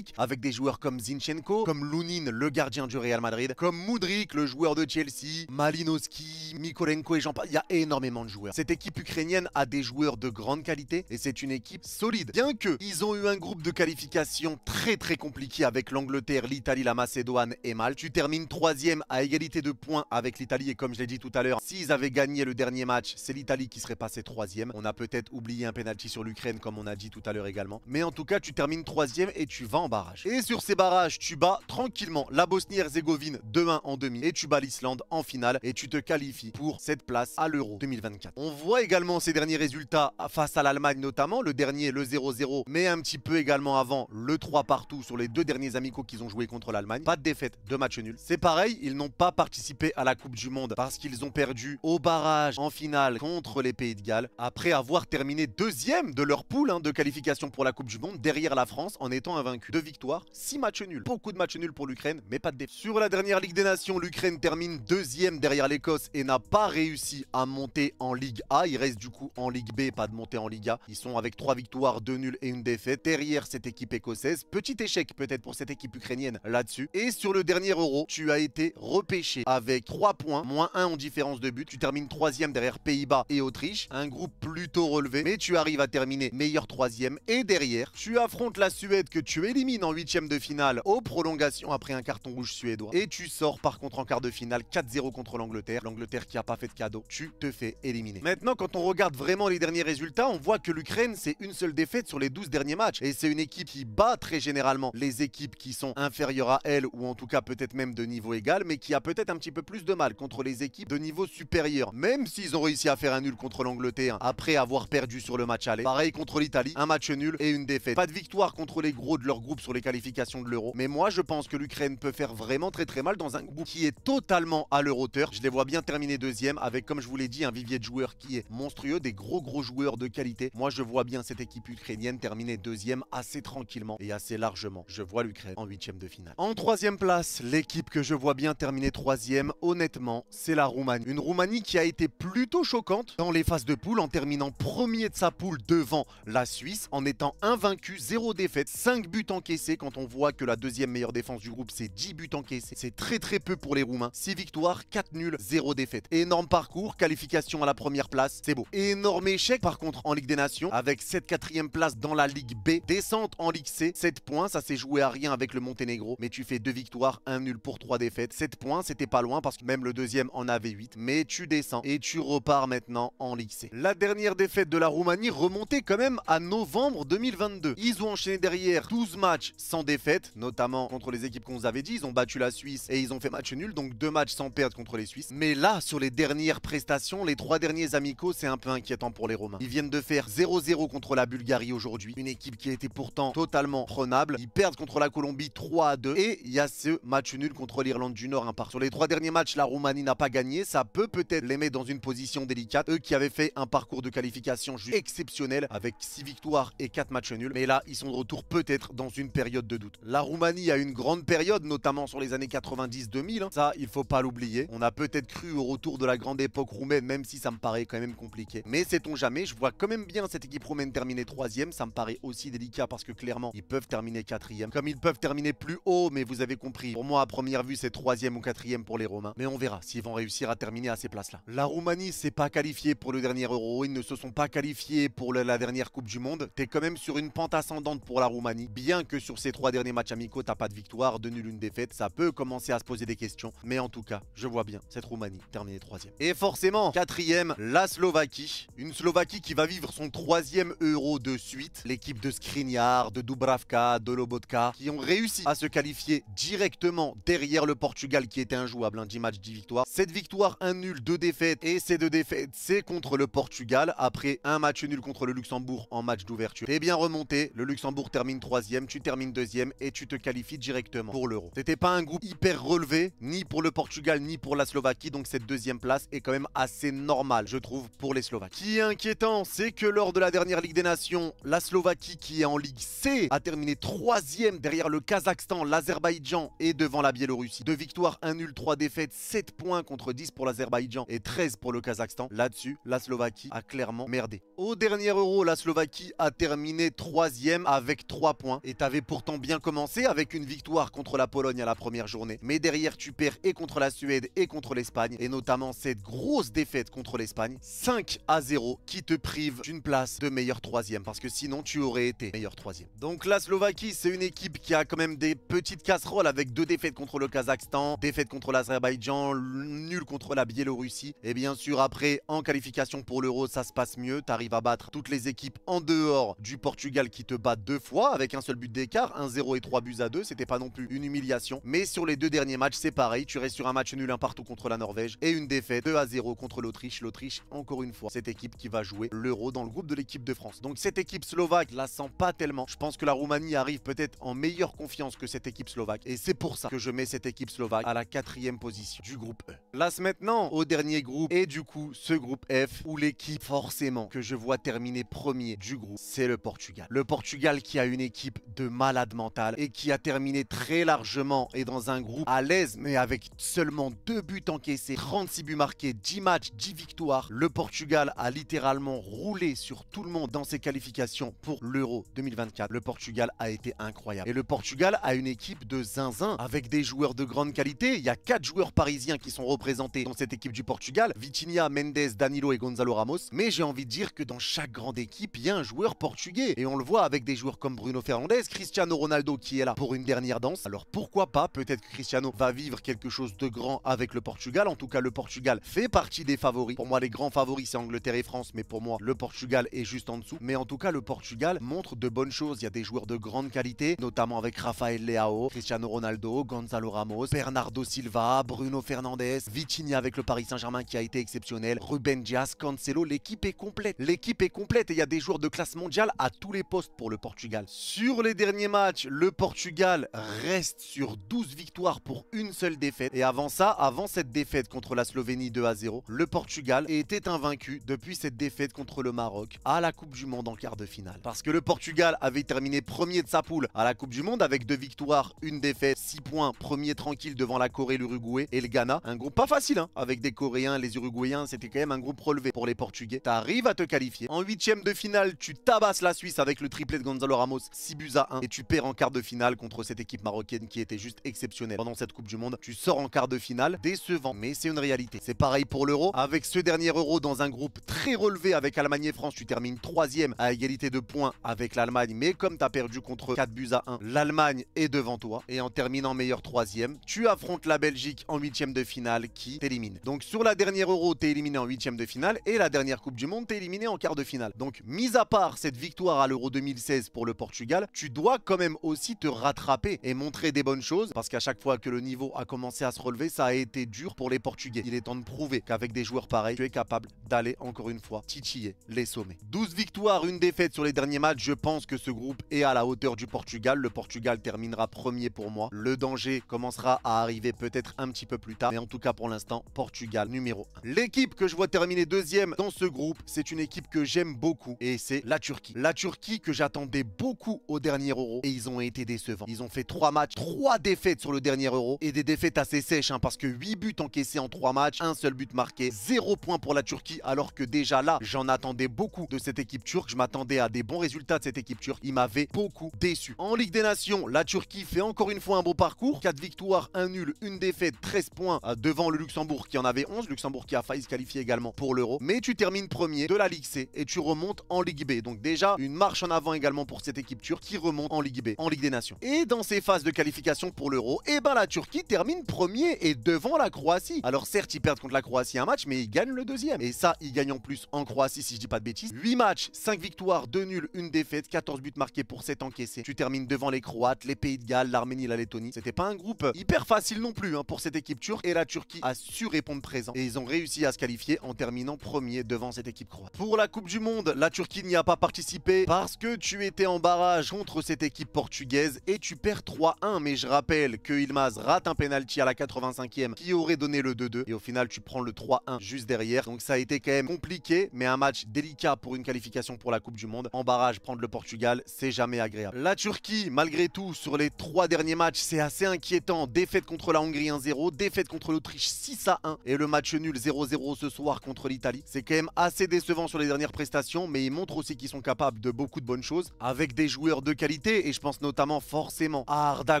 avec des joueurs comme Zinchenko, comme Lunin, le gardien du Real Madrid, comme Mudrik, le joueur de Chelsea, Malinowski, Mikolenko et jean paul Il y a énormément de joueurs. Cette équipe ukrainienne a des joueurs de grande qualité et c'est une équipe solide. Bien que ils ont eu un groupe de qualification très très compliqué avec l'Angleterre, l'Italie, la Macédoine et Malte. Tu termines troisième à égalité de points avec l'Italie et comme je l'ai dit tout à l'heure, s'ils avaient gagné le dernier match, c'est l'Italie qui serait passée troisième. On a peut-être oublié un penalty sur l'Ukraine comme on a dit tout à l'heure également. Mais en tout cas, tu termines troisième et tu vas en barrage. Et sur ces barrages, tu bats tranquillement la Bosnie-Herzégovine demain en demi et tu bats l'Islande en finale et tu te qualifies pour cette place à l'Euro 2024. On voit également ces derniers résultats face à l'Allemagne notamment, le dernier le 0-0 mais un petit peu également avant le 3 partout sur les deux derniers amicaux qu'ils ont joué contre l'Allemagne. Pas de défaite, deux matchs nuls. C'est pareil, ils n'ont pas participé à la Coupe du Monde parce qu'ils ont perdu au barrage en finale contre les Pays de Galles après avoir terminé deuxième de leur poule hein, de qualification pour la Coupe du Monde derrière la France en étant vaincu. Deux victoires, six matchs nuls. Beaucoup de matchs nuls pour l'Ukraine, mais pas de défaite. Sur la dernière Ligue des Nations, l'Ukraine termine deuxième derrière l'Écosse et n'a pas réussi à monter en Ligue A. Il reste du coup en Ligue B, pas de montée en Ligue A. Ils sont avec trois victoires, deux nuls et une défaite. Derrière cette équipe écossaise, petit échec peut-être pour cette équipe ukrainienne là-dessus. Et sur le dernier Euro, tu as été repêché avec trois points, moins 1 en différence de but. Tu termines troisième derrière Pays-Bas et Autriche, un groupe plutôt relevé, mais tu arrives à terminer meilleur troisième. Et derrière, tu affrontes la Suède que tu élimines en huitième de finale aux prolongations après un carton rouge suédois. Et tu sors par contre en quart de finale 4-0 contre l'Angleterre. L'Angleterre qui a pas fait de cadeau. Tu te fais éliminer. Maintenant, quand on regarde vraiment les derniers résultats, on voit que l'Ukraine, c'est une seule défaite sur les 12 derniers matchs. Et c'est une équipe qui bat très généralement les équipes qui sont inférieures à elle, ou en tout cas peut-être même de niveau égal, mais qui a peut-être un petit peu plus de mal contre les équipes de niveau supérieur. Même s'ils ont réussi à faire un nul contre l'Angleterre après avoir perdu sur le match aller. Pareil contre l'Italie, un match nul et une défaite. Pas de victoire contre les gros de leur groupe sur les qualifications de l'Euro. Mais moi, je pense que l'Ukraine peut faire vraiment très très mal dans un groupe qui est totalement à leur hauteur. Je les vois bien terminer deuxième avec, comme je vous l'ai dit, un vivier de joueurs qui est monstrueux, des gros gros joueurs de qualité. Moi, je vois bien cette équipe ukrainienne terminer deuxième assez tranquillement et assez largement. Je vois l'Ukraine en huitième de finale. En troisième place, l'équipe que je vois bien terminer troisième, honnêtement, c'est la Roumanie. Une Roumanie qui a été plutôt choquante dans les phases de poule en terminant premier de sa poule devant la Suisse en étant invaincu, zéro défaite, 5 buts encaissés quand on voit que la deuxième meilleure défense du groupe c'est 10 buts encaissés. C'est très très peu pour les Roumains. 6 victoires, 4 nuls, 0 défaite. Énorme parcours, qualification à la première place, c'est beau. Énorme échec par contre en Ligue des Nations avec cette quatrième place dans la Ligue B. Descente en Ligue C, 7 points, ça s'est joué à rien avec le Monténégro. Mais tu fais 2 victoires, 1 nul pour 3 défaites. 7 points, c'était pas loin parce que même le deuxième en avait 8. Mais tu descends et tu repars maintenant en Ligue C. La dernière défaite de la Roumanie remontait quand même à novembre 2022. Ils ont enchaîné derrière 12 matchs sans défaite, notamment contre les équipes qu'on vous avait dit. Ils ont battu la Suisse et ils ont fait match nul, donc deux matchs sans perdre contre les Suisses. Mais là, sur les dernières prestations, les trois derniers amicaux, c'est un peu inquiétant pour les Romains. Ils viennent de faire 0-0 contre la Bulgarie aujourd'hui, une équipe qui était pourtant totalement prenable. Ils perdent contre la Colombie 3-2 et il y a ce match nul contre l'Irlande du Nord un hein, par. Sur les trois derniers matchs, la Roumanie n'a pas gagné. Ça peut peut-être les mettre dans une position délicate. Eux qui avaient fait un parcours de qualification juste exceptionnel avec 6 victoires et 4 matchs nuls. Mais là, ils sont de retour être dans une période de doute. La Roumanie a une grande période, notamment sur les années 90-2000. Hein. Ça, il faut pas l'oublier. On a peut-être cru au retour de la grande époque roumaine, même si ça me paraît quand même compliqué. Mais sait-on jamais, je vois quand même bien cette équipe roumaine terminer troisième. Ça me paraît aussi délicat parce que clairement, ils peuvent terminer quatrième. Comme ils peuvent terminer plus haut, mais vous avez compris. Pour moi, à première vue, c'est troisième ou quatrième pour les Romains. Mais on verra s'ils vont réussir à terminer à ces places-là. La Roumanie s'est pas qualifiée pour le dernier Euro. Ils ne se sont pas qualifiés pour la dernière Coupe du Monde. T'es quand même sur une pente ascendante pour la Roumanie. Bien que sur ces trois derniers matchs amicaux, t'as pas de victoire, de nul, une défaite, ça peut commencer à se poser des questions. Mais en tout cas, je vois bien cette Roumanie terminer troisième. Et forcément, quatrième, la Slovaquie. Une Slovaquie qui va vivre son troisième Euro de suite. L'équipe de Skriniar, de Dubravka, de Lobotka, qui ont réussi à se qualifier directement derrière le Portugal qui était injouable, 10 hein. matchs, 10 victoires. Cette victoire, un nul, deux défaites, et ces deux défaites, c'est contre le Portugal, après un match nul contre le Luxembourg en match d'ouverture. Et eh bien remonté, le Luxembourg termine troisième, tu termines deuxième et tu te qualifies directement pour l'Euro. C'était pas un groupe hyper relevé, ni pour le Portugal, ni pour la Slovaquie, donc cette deuxième place est quand même assez normale, je trouve, pour les Slovaques. Qui est inquiétant, c'est que lors de la dernière Ligue des Nations, la Slovaquie, qui est en Ligue C, a terminé troisième derrière le Kazakhstan, l'Azerbaïdjan et devant la Biélorussie. Deux victoires, un nul, trois défaites, 7 points contre 10 pour l'Azerbaïdjan et 13 pour le Kazakhstan. Là-dessus, la Slovaquie a clairement merdé. Au dernier Euro, la Slovaquie a terminé troisième avec 3 points et t'avais pourtant bien commencé avec une victoire contre la Pologne à la première journée. Mais derrière, tu perds et contre la Suède et contre l'Espagne et notamment cette grosse défaite contre l'Espagne, 5 à 0, qui te prive d'une place de meilleur troisième parce que sinon tu aurais été meilleur troisième. Donc la Slovaquie, c'est une équipe qui a quand même des petites casseroles avec deux défaites contre le Kazakhstan, défaite contre l'Azerbaïdjan, nul contre la Biélorussie. Et bien sûr, après, en qualification pour l'Euro, ça se passe mieux. T'arrives à battre toutes les équipes en dehors du Portugal qui te battent deux fois avec un seul but d'écart, 1-0 et 3 buts à 2, c'était pas non plus une humiliation. Mais sur les deux derniers matchs, c'est pareil, tu restes sur un match nul un partout contre la Norvège et une défaite 2 à 0 contre l'Autriche. L'Autriche, encore une fois, cette équipe qui va jouer l'Euro dans le groupe de l'équipe de France. Donc cette équipe slovaque la sent pas tellement. Je pense que la Roumanie arrive peut-être en meilleure confiance que cette équipe slovaque et c'est pour ça que je mets cette équipe slovaque à la quatrième position du groupe E. Place maintenant au dernier groupe et du coup ce groupe F où l'équipe forcément que je vois terminer premier du groupe c'est le Portugal. Le Portugal qui a une équipe de malade mental et qui a terminé très largement et dans un groupe à l'aise, mais avec seulement deux buts encaissés, 36 buts marqués, 10 matchs, 10 victoires. Le Portugal a littéralement roulé sur tout le monde dans ses qualifications pour l'Euro 2024. Le Portugal a été incroyable. Et le Portugal a une équipe de zinzin avec des joueurs de grande qualité. Il y a 4 joueurs parisiens qui sont représentés dans cette équipe du Portugal. Vitinha, Mendes, Danilo et Gonzalo Ramos. Mais j'ai envie de dire que dans chaque grande équipe, il y a un joueur portugais. Et on le voit avec des joueurs comme Bruno Fernandez, Cristiano Ronaldo qui est là pour une dernière danse. Alors pourquoi pas, peut-être que Cristiano va vivre quelque chose de grand avec le Portugal. En tout cas, le Portugal fait partie des favoris. Pour moi, les grands favoris, c'est Angleterre et France, mais pour moi, le Portugal est juste en dessous. Mais en tout cas, le Portugal montre de bonnes choses. Il y a des joueurs de grande qualité, notamment avec Rafael Leao, Cristiano Ronaldo, Gonzalo Ramos, Bernardo Silva, Bruno Fernandes, Vitinha avec le Paris Saint-Germain qui a été exceptionnel, Ruben Dias, Cancelo, l'équipe est complète. L'équipe est complète et il y a des joueurs de classe mondiale à tous les postes pour le Portugal. Sur les derniers matchs, le Portugal reste sur 12 victoires pour une seule défaite. Et avant ça, avant cette défaite contre la Slovénie 2 à 0, le Portugal était invaincu depuis cette défaite contre le Maroc à la Coupe du Monde en quart de finale. Parce que le Portugal avait terminé premier de sa poule à la Coupe du Monde avec deux victoires, une défaite, six points, premier tranquille devant la Corée, l'Uruguay et le Ghana. Un groupe pas facile, hein, avec des Coréens, les Uruguayens, c'était quand même un groupe relevé pour les Portugais. T'arrives à te qualifier. En huitième de finale, tu tabasses la Suisse avec le triplet de Gonzalo Ramos. 6 buts à 1 et tu perds en quart de finale contre cette équipe marocaine qui était juste exceptionnelle. Pendant cette Coupe du Monde, tu sors en quart de finale, décevant, mais c'est une réalité. C'est pareil pour l'Euro, avec ce dernier Euro dans un groupe très relevé avec Allemagne et France, tu termines troisième à égalité de points avec l'Allemagne, mais comme tu as perdu contre 4 buts à 1, l'Allemagne est devant toi et en terminant meilleur troisième, tu affrontes la Belgique en huitième de finale qui t'élimine. Donc sur la dernière Euro, tu es éliminé en huitième de finale et la dernière Coupe du Monde, t'es éliminé en quart de finale. Donc mis à part cette victoire à l'Euro 2016 pour le Portugal, tu dois quand même aussi te rattraper et montrer des bonnes choses parce qu'à chaque fois que le niveau a commencé à se relever, ça a été dur pour les Portugais. Il est temps de prouver qu'avec des joueurs pareils, tu es capable d'aller encore une fois titiller les sommets. 12 victoires, une défaite sur les derniers matchs, je pense que ce groupe est à la hauteur du Portugal. Le Portugal terminera premier pour moi. Le danger commencera à arriver peut-être un petit peu plus tard, mais en tout cas pour l'instant, Portugal numéro 1. L'équipe que je vois terminer deuxième dans ce groupe, c'est une équipe que j'aime beaucoup et c'est la Turquie. La Turquie que j'attendais beaucoup au dernier Euro et ils ont été décevants. Ils ont fait 3 matchs, 3 défaites sur le dernier Euro et des défaites assez sèches hein, parce que 8 buts encaissés en 3 matchs, un seul but marqué, 0 points pour la Turquie alors que déjà là, j'en attendais beaucoup de cette équipe turque, je m'attendais à des bons résultats de cette équipe turque, il m'avait beaucoup déçu. En Ligue des Nations, la Turquie fait encore une fois un beau parcours, 4 victoires, 1 nul, 1 défaite, 13 points euh, devant le Luxembourg qui en avait 11, Luxembourg qui a failli se qualifier également pour l'Euro, mais tu termines premier de la Ligue C et tu remontes en Ligue B. Donc déjà une marche en avant également pour cette équipe qui remonte en Ligue B, en Ligue des Nations. Et dans ces phases de qualification pour l'Euro, eh ben la Turquie termine premier et devant la Croatie. Alors certes, ils perdent contre la Croatie un match, mais ils gagnent le deuxième. Et ça, ils gagnent en plus en Croatie, si je dis pas de bêtises. 8 matchs, 5 victoires, 2 nuls, 1 défaite, 14 buts marqués pour 7 encaissés. Tu termines devant les Croates, les Pays de Galles, l'Arménie, la Lettonie. C'était pas un groupe hyper facile non plus hein, pour cette équipe turque. Et la Turquie a su répondre présent. Et ils ont réussi à se qualifier en terminant premier devant cette équipe croate. Pour la Coupe du Monde, la Turquie n'y a pas participé parce que tu étais en barrage contre cette équipe portugaise et tu perds 3-1. Mais je rappelle que Ilmaz rate un penalty à la 85e qui aurait donné le 2-2. Et au final, tu prends le 3-1 juste derrière. Donc ça a été quand même compliqué, mais un match délicat pour une qualification pour la Coupe du Monde. En barrage, prendre le Portugal, c'est jamais agréable. La Turquie, malgré tout, sur les trois derniers matchs, c'est assez inquiétant. Défaite contre la Hongrie 1-0, défaite contre l'Autriche 6-1 et le match nul 0-0 ce soir contre l'Italie. C'est quand même assez décevant sur les dernières prestations, mais ils montrent aussi qu'ils sont capables de beaucoup de bonnes choses avec des joueurs joueurs de qualité et je pense notamment forcément à Arda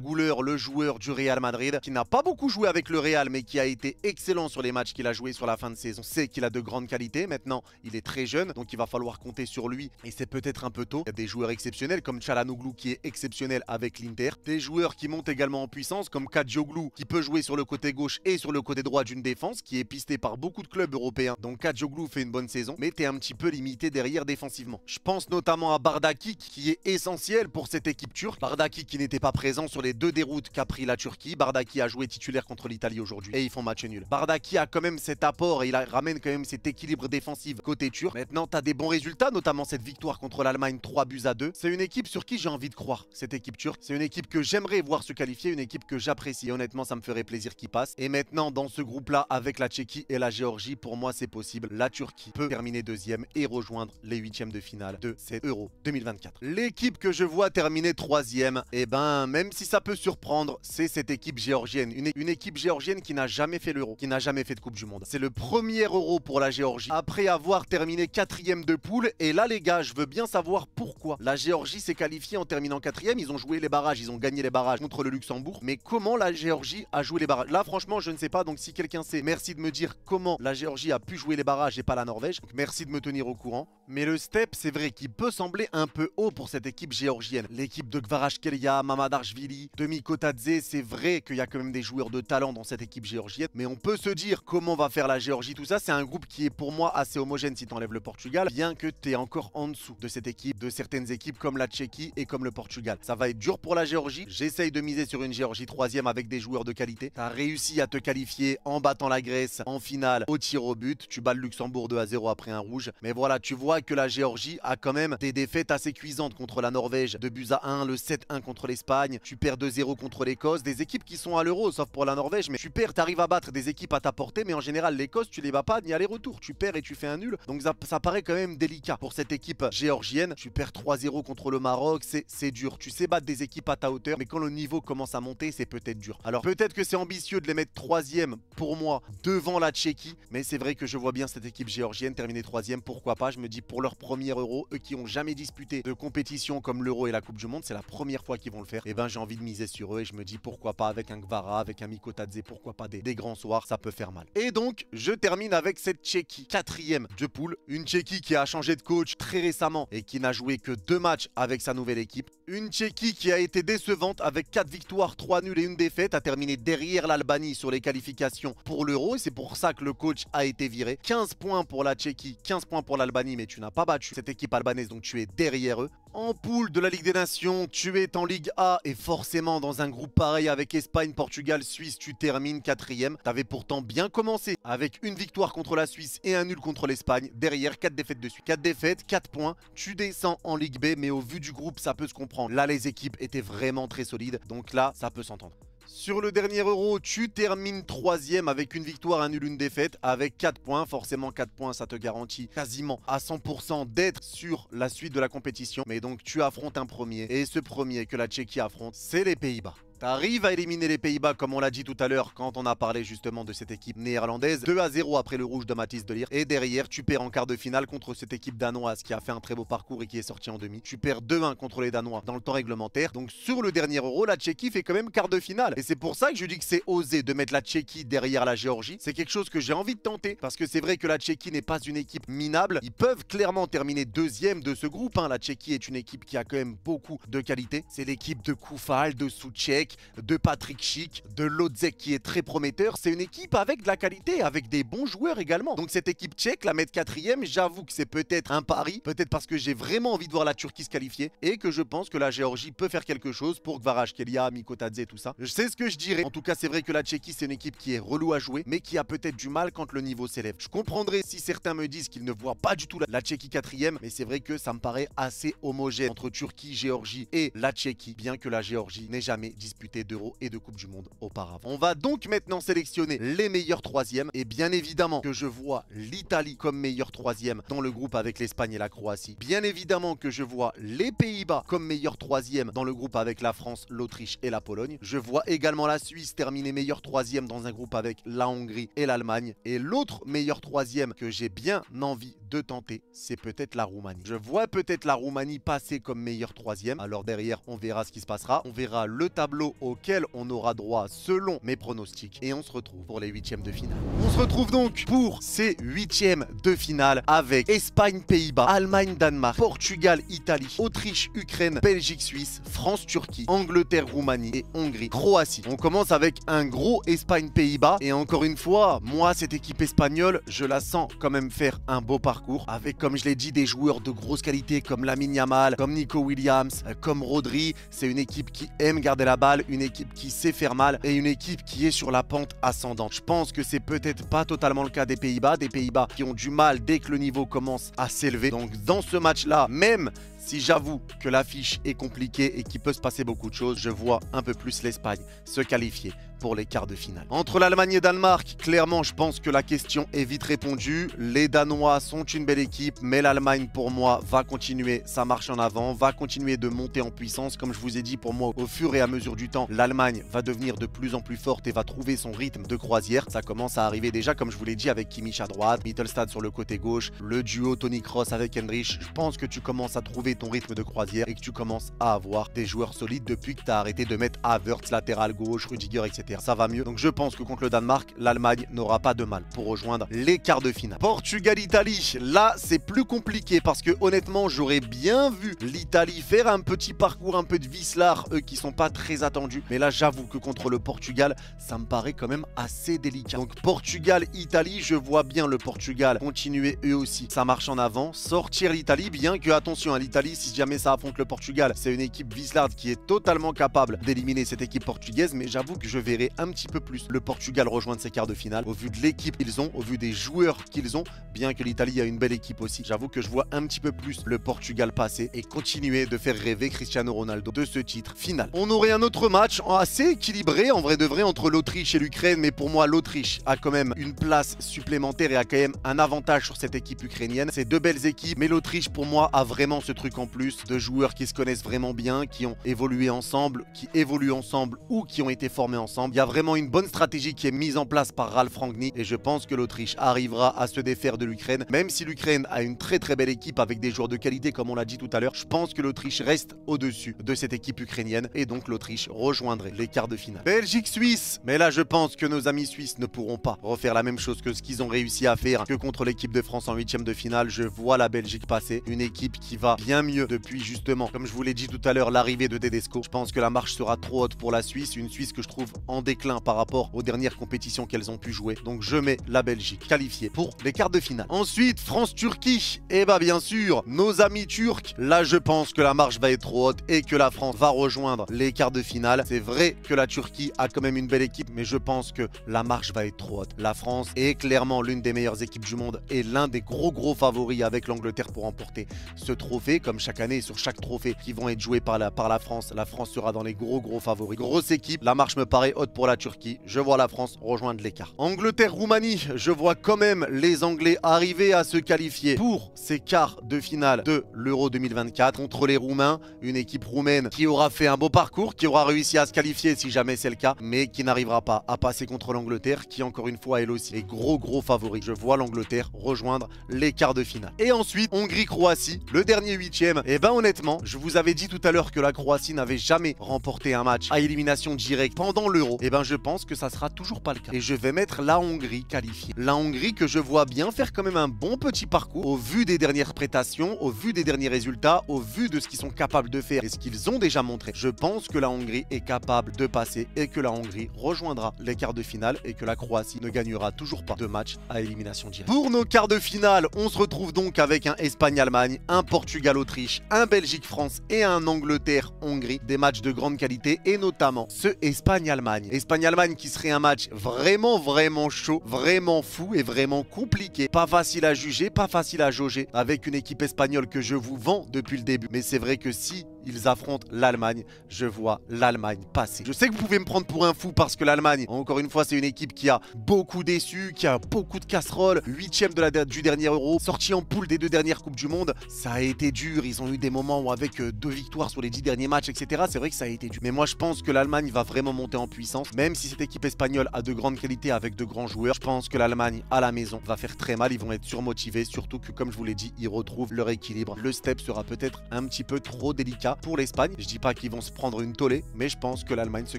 Güler, le joueur du Real Madrid, qui n'a pas beaucoup joué avec le Real mais qui a été excellent sur les matchs qu'il a joué sur la fin de saison. C'est qu'il a de grandes qualités. Maintenant, il est très jeune, donc il va falloir compter sur lui et c'est peut-être un peu tôt. Il y a des joueurs exceptionnels comme Chalanoglu qui est exceptionnel avec l'Inter, des joueurs qui montent également en puissance comme Kadjoglu qui peut jouer sur le côté gauche et sur le côté droit d'une défense qui est pisté par beaucoup de clubs européens. Donc Kadjoglu fait une bonne saison, mais t'es un petit peu limité derrière défensivement. Je pense notamment à Bardaki qui est essentiel pour cette équipe turque. Bardaki qui n'était pas présent sur les deux déroutes qu'a pris la Turquie. Bardaki a joué titulaire contre l'Italie aujourd'hui et ils font match nul. Bardaki a quand même cet apport et il ramène quand même cet équilibre défensif côté turc. Maintenant, tu as des bons résultats, notamment cette victoire contre l'Allemagne 3 buts à 2. C'est une équipe sur qui j'ai envie de croire, cette équipe turque. C'est une équipe que j'aimerais voir se qualifier, une équipe que j'apprécie. Honnêtement, ça me ferait plaisir qu'il passe. Et maintenant, dans ce groupe-là, avec la Tchéquie et la Géorgie, pour moi, c'est possible. La Turquie peut terminer deuxième et rejoindre les huitièmes de finale de cet Euro 2024. L'équipe que je vois terminer troisième, et eh ben même si ça peut surprendre, c'est cette équipe géorgienne. Une, équipe géorgienne qui n'a jamais fait l'Euro, qui n'a jamais fait de Coupe du Monde. C'est le premier Euro pour la Géorgie, après avoir terminé quatrième de poule. Et là les gars, je veux bien savoir pourquoi. La Géorgie s'est qualifiée en terminant quatrième, ils ont joué les barrages, ils ont gagné les barrages contre le Luxembourg. Mais comment la Géorgie a joué les barrages Là franchement je ne sais pas, donc si quelqu'un sait, merci de me dire comment la Géorgie a pu jouer les barrages et pas la Norvège. merci de me tenir au courant. Mais le step, c'est vrai qu'il peut sembler un peu haut pour cette équipe géorgienne, l'équipe de Gvarashkelia, Mamadarshvili, Demi Kotaze. C'est vrai qu'il y a quand même des joueurs de talent dans cette équipe géorgienne, mais on peut se dire comment va faire la Géorgie, tout ça. C'est un groupe qui est pour moi assez homogène si t'enlèves le Portugal, bien que t'es encore en dessous de cette équipe, de certaines équipes comme la Tchéquie et comme le Portugal. Ça va être dur pour la Géorgie. J'essaye de miser sur une Géorgie troisième avec des joueurs de qualité. T'as réussi à te qualifier en battant la Grèce en finale au tir au but. Tu bats le Luxembourg 2 à 0 après un rouge. Mais voilà, tu vois que la Géorgie a quand même des défaites assez cuisantes contre la Norvège de buts à 1, le 7-1 contre l'Espagne, tu perds 2-0 contre l'Écosse, des équipes qui sont à l'euro, sauf pour la Norvège, mais tu perds, tu arrives à battre des équipes à ta portée, mais en général l'Écosse, tu les bats pas ni aller-retour, tu perds et tu fais un nul, donc ça, paraît quand même délicat pour cette équipe géorgienne, tu perds 3-0 contre le Maroc, c'est dur, tu sais battre des équipes à ta hauteur, mais quand le niveau commence à monter, c'est peut-être dur. Alors peut-être que c'est ambitieux de les mettre troisième pour moi devant la Tchéquie, mais c'est vrai que je vois bien cette équipe géorgienne terminer troisième, pourquoi pas, je me dis pour leur premier euro, eux qui ont jamais disputé de compétition comme l'Euro et la Coupe du Monde, c'est la première fois qu'ils vont le faire, et eh ben j'ai envie de miser sur eux et je me dis pourquoi pas avec un Gvara, avec un Mikotadze, pourquoi pas des, grands soirs, ça peut faire mal. Et donc, je termine avec cette Tchéquie, quatrième de poule, une Tchéquie qui a changé de coach très récemment et qui n'a joué que deux matchs avec sa nouvelle équipe, une Tchéquie qui a été décevante avec quatre victoires, 3 nuls et une défaite, a terminé derrière l'Albanie sur les qualifications pour l'Euro et c'est pour ça que le coach a été viré. 15 points pour la Tchéquie, 15 points pour l'Albanie mais tu n'as pas battu cette équipe albanaise donc tu es derrière eux en poule de la Ligue des Nations, tu es en Ligue A et forcément dans un groupe pareil avec Espagne, Portugal, Suisse, tu termines quatrième. T'avais pourtant bien commencé avec une victoire contre la Suisse et un nul contre l'Espagne. Derrière, quatre défaites dessus, suite. défaites, quatre points. Tu descends en Ligue B, mais au vu du groupe, ça peut se comprendre. Là, les équipes étaient vraiment très solides, donc là, ça peut s'entendre. Sur le dernier euro, tu termines troisième avec une victoire, un nul, une défaite, avec 4 points. Forcément, 4 points, ça te garantit quasiment à 100% d'être sur la suite de la compétition. Mais donc, tu affrontes un premier. Et ce premier que la Tchéquie affronte, c'est les Pays-Bas arrive à éliminer les Pays-Bas comme on l'a dit tout à l'heure quand on a parlé justement de cette équipe néerlandaise. 2 à 0 après le rouge de Mathis Delire. Et derrière, tu perds en quart de finale contre cette équipe danoise qui a fait un très beau parcours et qui est sortie en demi. Tu perds 2-1 contre les Danois dans le temps réglementaire. Donc sur le dernier euro, la Tchéquie fait quand même quart de finale. Et c'est pour ça que je dis que c'est osé de mettre la Tchéquie derrière la Géorgie. C'est quelque chose que j'ai envie de tenter parce que c'est vrai que la Tchéquie n'est pas une équipe minable. Ils peuvent clairement terminer deuxième de ce groupe. La Tchéquie est une équipe qui a quand même beaucoup de qualité. C'est l'équipe de Koufal, de Souchek, de Patrick Schick, de Lodzek qui est très prometteur. C'est une équipe avec de la qualité, avec des bons joueurs également. Donc cette équipe tchèque, la mettre quatrième, j'avoue que c'est peut-être un pari, peut-être parce que j'ai vraiment envie de voir la Turquie se qualifier et que je pense que la Géorgie peut faire quelque chose pour Kelia, Mikotadze, tout ça. Je sais ce que je dirais. En tout cas, c'est vrai que la Tchéquie, c'est une équipe qui est relou à jouer, mais qui a peut-être du mal quand le niveau s'élève. Je comprendrai si certains me disent qu'ils ne voient pas du tout la, Tchéquie 4 quatrième, mais c'est vrai que ça me paraît assez homogène entre Turquie, Géorgie et la Tchéquie, bien que la Géorgie n'ait jamais disputé d'euros et de Coupe du Monde auparavant. On va donc maintenant sélectionner les meilleurs troisièmes et bien évidemment que je vois l'Italie comme meilleur troisième dans le groupe avec l'Espagne et la Croatie. Bien évidemment que je vois les Pays-Bas comme meilleur troisième dans le groupe avec la France, l'Autriche et la Pologne. Je vois également la Suisse terminer meilleur troisième dans un groupe avec la Hongrie et l'Allemagne. Et l'autre meilleur troisième que j'ai bien envie de tenter, c'est peut-être la Roumanie. Je vois peut-être la Roumanie passer comme meilleur troisième. Alors derrière, on verra ce qui se passera. On verra le tableau auquel on aura droit selon mes pronostics. Et on se retrouve pour les huitièmes de finale. On se retrouve donc pour ces huitièmes de finale avec Espagne, Pays-Bas, Allemagne, Danemark, Portugal, Italie, Autriche, Ukraine, Belgique, Suisse, France, Turquie, Angleterre, Roumanie et Hongrie, Croatie. On commence avec un gros Espagne, Pays-Bas. Et encore une fois, moi, cette équipe espagnole, je la sens quand même faire un beau parcours avec comme je l'ai dit des joueurs de grosse qualité comme Lamine Yamal, comme Nico Williams, euh, comme Rodri. C'est une équipe qui aime garder la balle, une équipe qui sait faire mal et une équipe qui est sur la pente ascendante. Je pense que c'est peut-être pas totalement le cas des Pays-Bas, des Pays-Bas qui ont du mal dès que le niveau commence à s'élever. Donc dans ce match-là, même si j'avoue que l'affiche est compliquée et qu'il peut se passer beaucoup de choses, je vois un peu plus l'Espagne se qualifier pour les quarts de finale. Entre l'Allemagne et Danemark, clairement, je pense que la question est vite répondue. Les Danois sont une belle équipe, mais l'Allemagne, pour moi, va continuer sa marche en avant, va continuer de monter en puissance. Comme je vous ai dit, pour moi, au fur et à mesure du temps, l'Allemagne va devenir de plus en plus forte et va trouver son rythme de croisière. Ça commence à arriver déjà, comme je vous l'ai dit, avec Kimmich à droite, Mittelstad sur le côté gauche, le duo Tony Cross avec Hendrich. Je pense que tu commences à trouver ton rythme de croisière et que tu commences à avoir des joueurs solides depuis que tu as arrêté de mettre Havertz, latéral gauche, Rudiger, etc. Ça va mieux. Donc je pense que contre le Danemark, l'Allemagne n'aura pas de mal pour rejoindre les quarts de finale. Portugal-Italie, là c'est plus compliqué parce que honnêtement j'aurais bien vu l'Italie faire un petit parcours un peu de Vislar, eux qui sont pas très attendus. Mais là j'avoue que contre le Portugal, ça me paraît quand même assez délicat. Donc Portugal-Italie, je vois bien le Portugal continuer eux aussi. Ça marche en avant, sortir l'Italie, bien que attention à hein, l'Italie si jamais ça affronte le Portugal. C'est une équipe Wislard qui est totalement capable d'éliminer cette équipe portugaise, mais j'avoue que je verrai un petit peu plus le Portugal rejoindre ses quarts de finale au vu de l'équipe qu'ils ont, au vu des joueurs qu'ils ont, bien que l'Italie a une belle équipe aussi. J'avoue que je vois un petit peu plus le Portugal passer et continuer de faire rêver Cristiano Ronaldo de ce titre final. On aurait un autre match assez équilibré en vrai de vrai entre l'Autriche et l'Ukraine, mais pour moi l'Autriche a quand même une place supplémentaire et a quand même un avantage sur cette équipe ukrainienne. C'est deux belles équipes, mais l'Autriche pour moi a vraiment ce truc en plus, de joueurs qui se connaissent vraiment bien, qui ont évolué ensemble, qui évoluent ensemble ou qui ont été formés ensemble. Il y a vraiment une bonne stratégie qui est mise en place par Ralf Rangny et je pense que l'Autriche arrivera à se défaire de l'Ukraine. Même si l'Ukraine a une très très belle équipe avec des joueurs de qualité comme on l'a dit tout à l'heure, je pense que l'Autriche reste au-dessus de cette équipe ukrainienne et donc l'Autriche rejoindrait les quarts de finale. Belgique-Suisse Mais là je pense que nos amis suisses ne pourront pas refaire la même chose que ce qu'ils ont réussi à faire que contre l'équipe de France en huitième de finale. Je vois la Belgique passer, une équipe qui va bien mieux depuis justement, comme je vous l'ai dit tout à l'heure, l'arrivée de Tedesco. Je pense que la marche sera trop haute pour la Suisse, une Suisse que je trouve en déclin par rapport aux dernières compétitions qu'elles ont pu jouer. Donc je mets la Belgique qualifiée pour les quarts de finale. Ensuite, France-Turquie. Et eh bah bien sûr, nos amis turcs. Là, je pense que la marche va être trop haute et que la France va rejoindre les quarts de finale. C'est vrai que la Turquie a quand même une belle équipe, mais je pense que la marche va être trop haute. La France est clairement l'une des meilleures équipes du monde et l'un des gros gros favoris avec l'Angleterre pour remporter ce trophée. Comme chaque année, sur chaque trophée qui vont être joués par la, France. La France sera dans les gros gros favoris. Grosse équipe, la marche me paraît haute pour la Turquie. Je vois la France rejoindre l'écart. Angleterre-Roumanie, je vois quand même les Anglais arriver à se qualifier pour ces quarts de finale de l'Euro 2024 contre les Roumains, une équipe roumaine qui aura fait un beau parcours, qui aura réussi à se qualifier si jamais c'est le cas, mais qui n'arrivera pas à passer contre l'Angleterre qui encore une fois elle aussi est gros gros favoris Je vois l'Angleterre rejoindre les quarts de finale. Et ensuite, Hongrie-Croatie, le dernier huitième et eh ben honnêtement, je vous avais dit tout à l'heure que la Croatie n'avait jamais remporté un match à élimination directe pendant l'Euro. Et eh ben je pense que ça sera toujours pas le cas. Et je vais mettre la Hongrie qualifiée. La Hongrie que je vois bien faire quand même un bon petit parcours au vu des dernières prestations, au vu des derniers résultats, au vu de ce qu'ils sont capables de faire et ce qu'ils ont déjà montré. Je pense que la Hongrie est capable de passer et que la Hongrie rejoindra les quarts de finale et que la Croatie ne gagnera toujours pas de match à élimination directe. Pour nos quarts de finale, on se retrouve donc avec un Espagne-Allemagne, un Portugal-Autriche, un Belgique-France et un Angleterre-Hongrie. Des matchs de grande qualité et notamment ce Espagne-Allemagne. Espagne-Allemagne qui serait un match vraiment, vraiment chaud, vraiment fou et vraiment compliqué. Pas facile à juger, pas facile à jauger avec une équipe espagnole que je vous vends depuis le début. Mais c'est vrai que si ils affrontent l'Allemagne. Je vois l'Allemagne passer. Je sais que vous pouvez me prendre pour un fou parce que l'Allemagne, encore une fois, c'est une équipe qui a beaucoup déçu, qui a beaucoup de casseroles. Huitième du dernier Euro, sorti en poule des deux dernières Coupes du Monde. Ça a été dur. Ils ont eu des moments où, avec euh, deux victoires sur les dix derniers matchs, etc., c'est vrai que ça a été dur. Mais moi, je pense que l'Allemagne va vraiment monter en puissance. Même si cette équipe espagnole a de grandes qualités avec de grands joueurs, je pense que l'Allemagne à la maison va faire très mal. Ils vont être surmotivés, surtout que, comme je vous l'ai dit, ils retrouvent leur équilibre. Le step sera peut-être un petit peu trop délicat pour l'Espagne. Je dis pas qu'ils vont se prendre une tollée, mais je pense que l'Allemagne se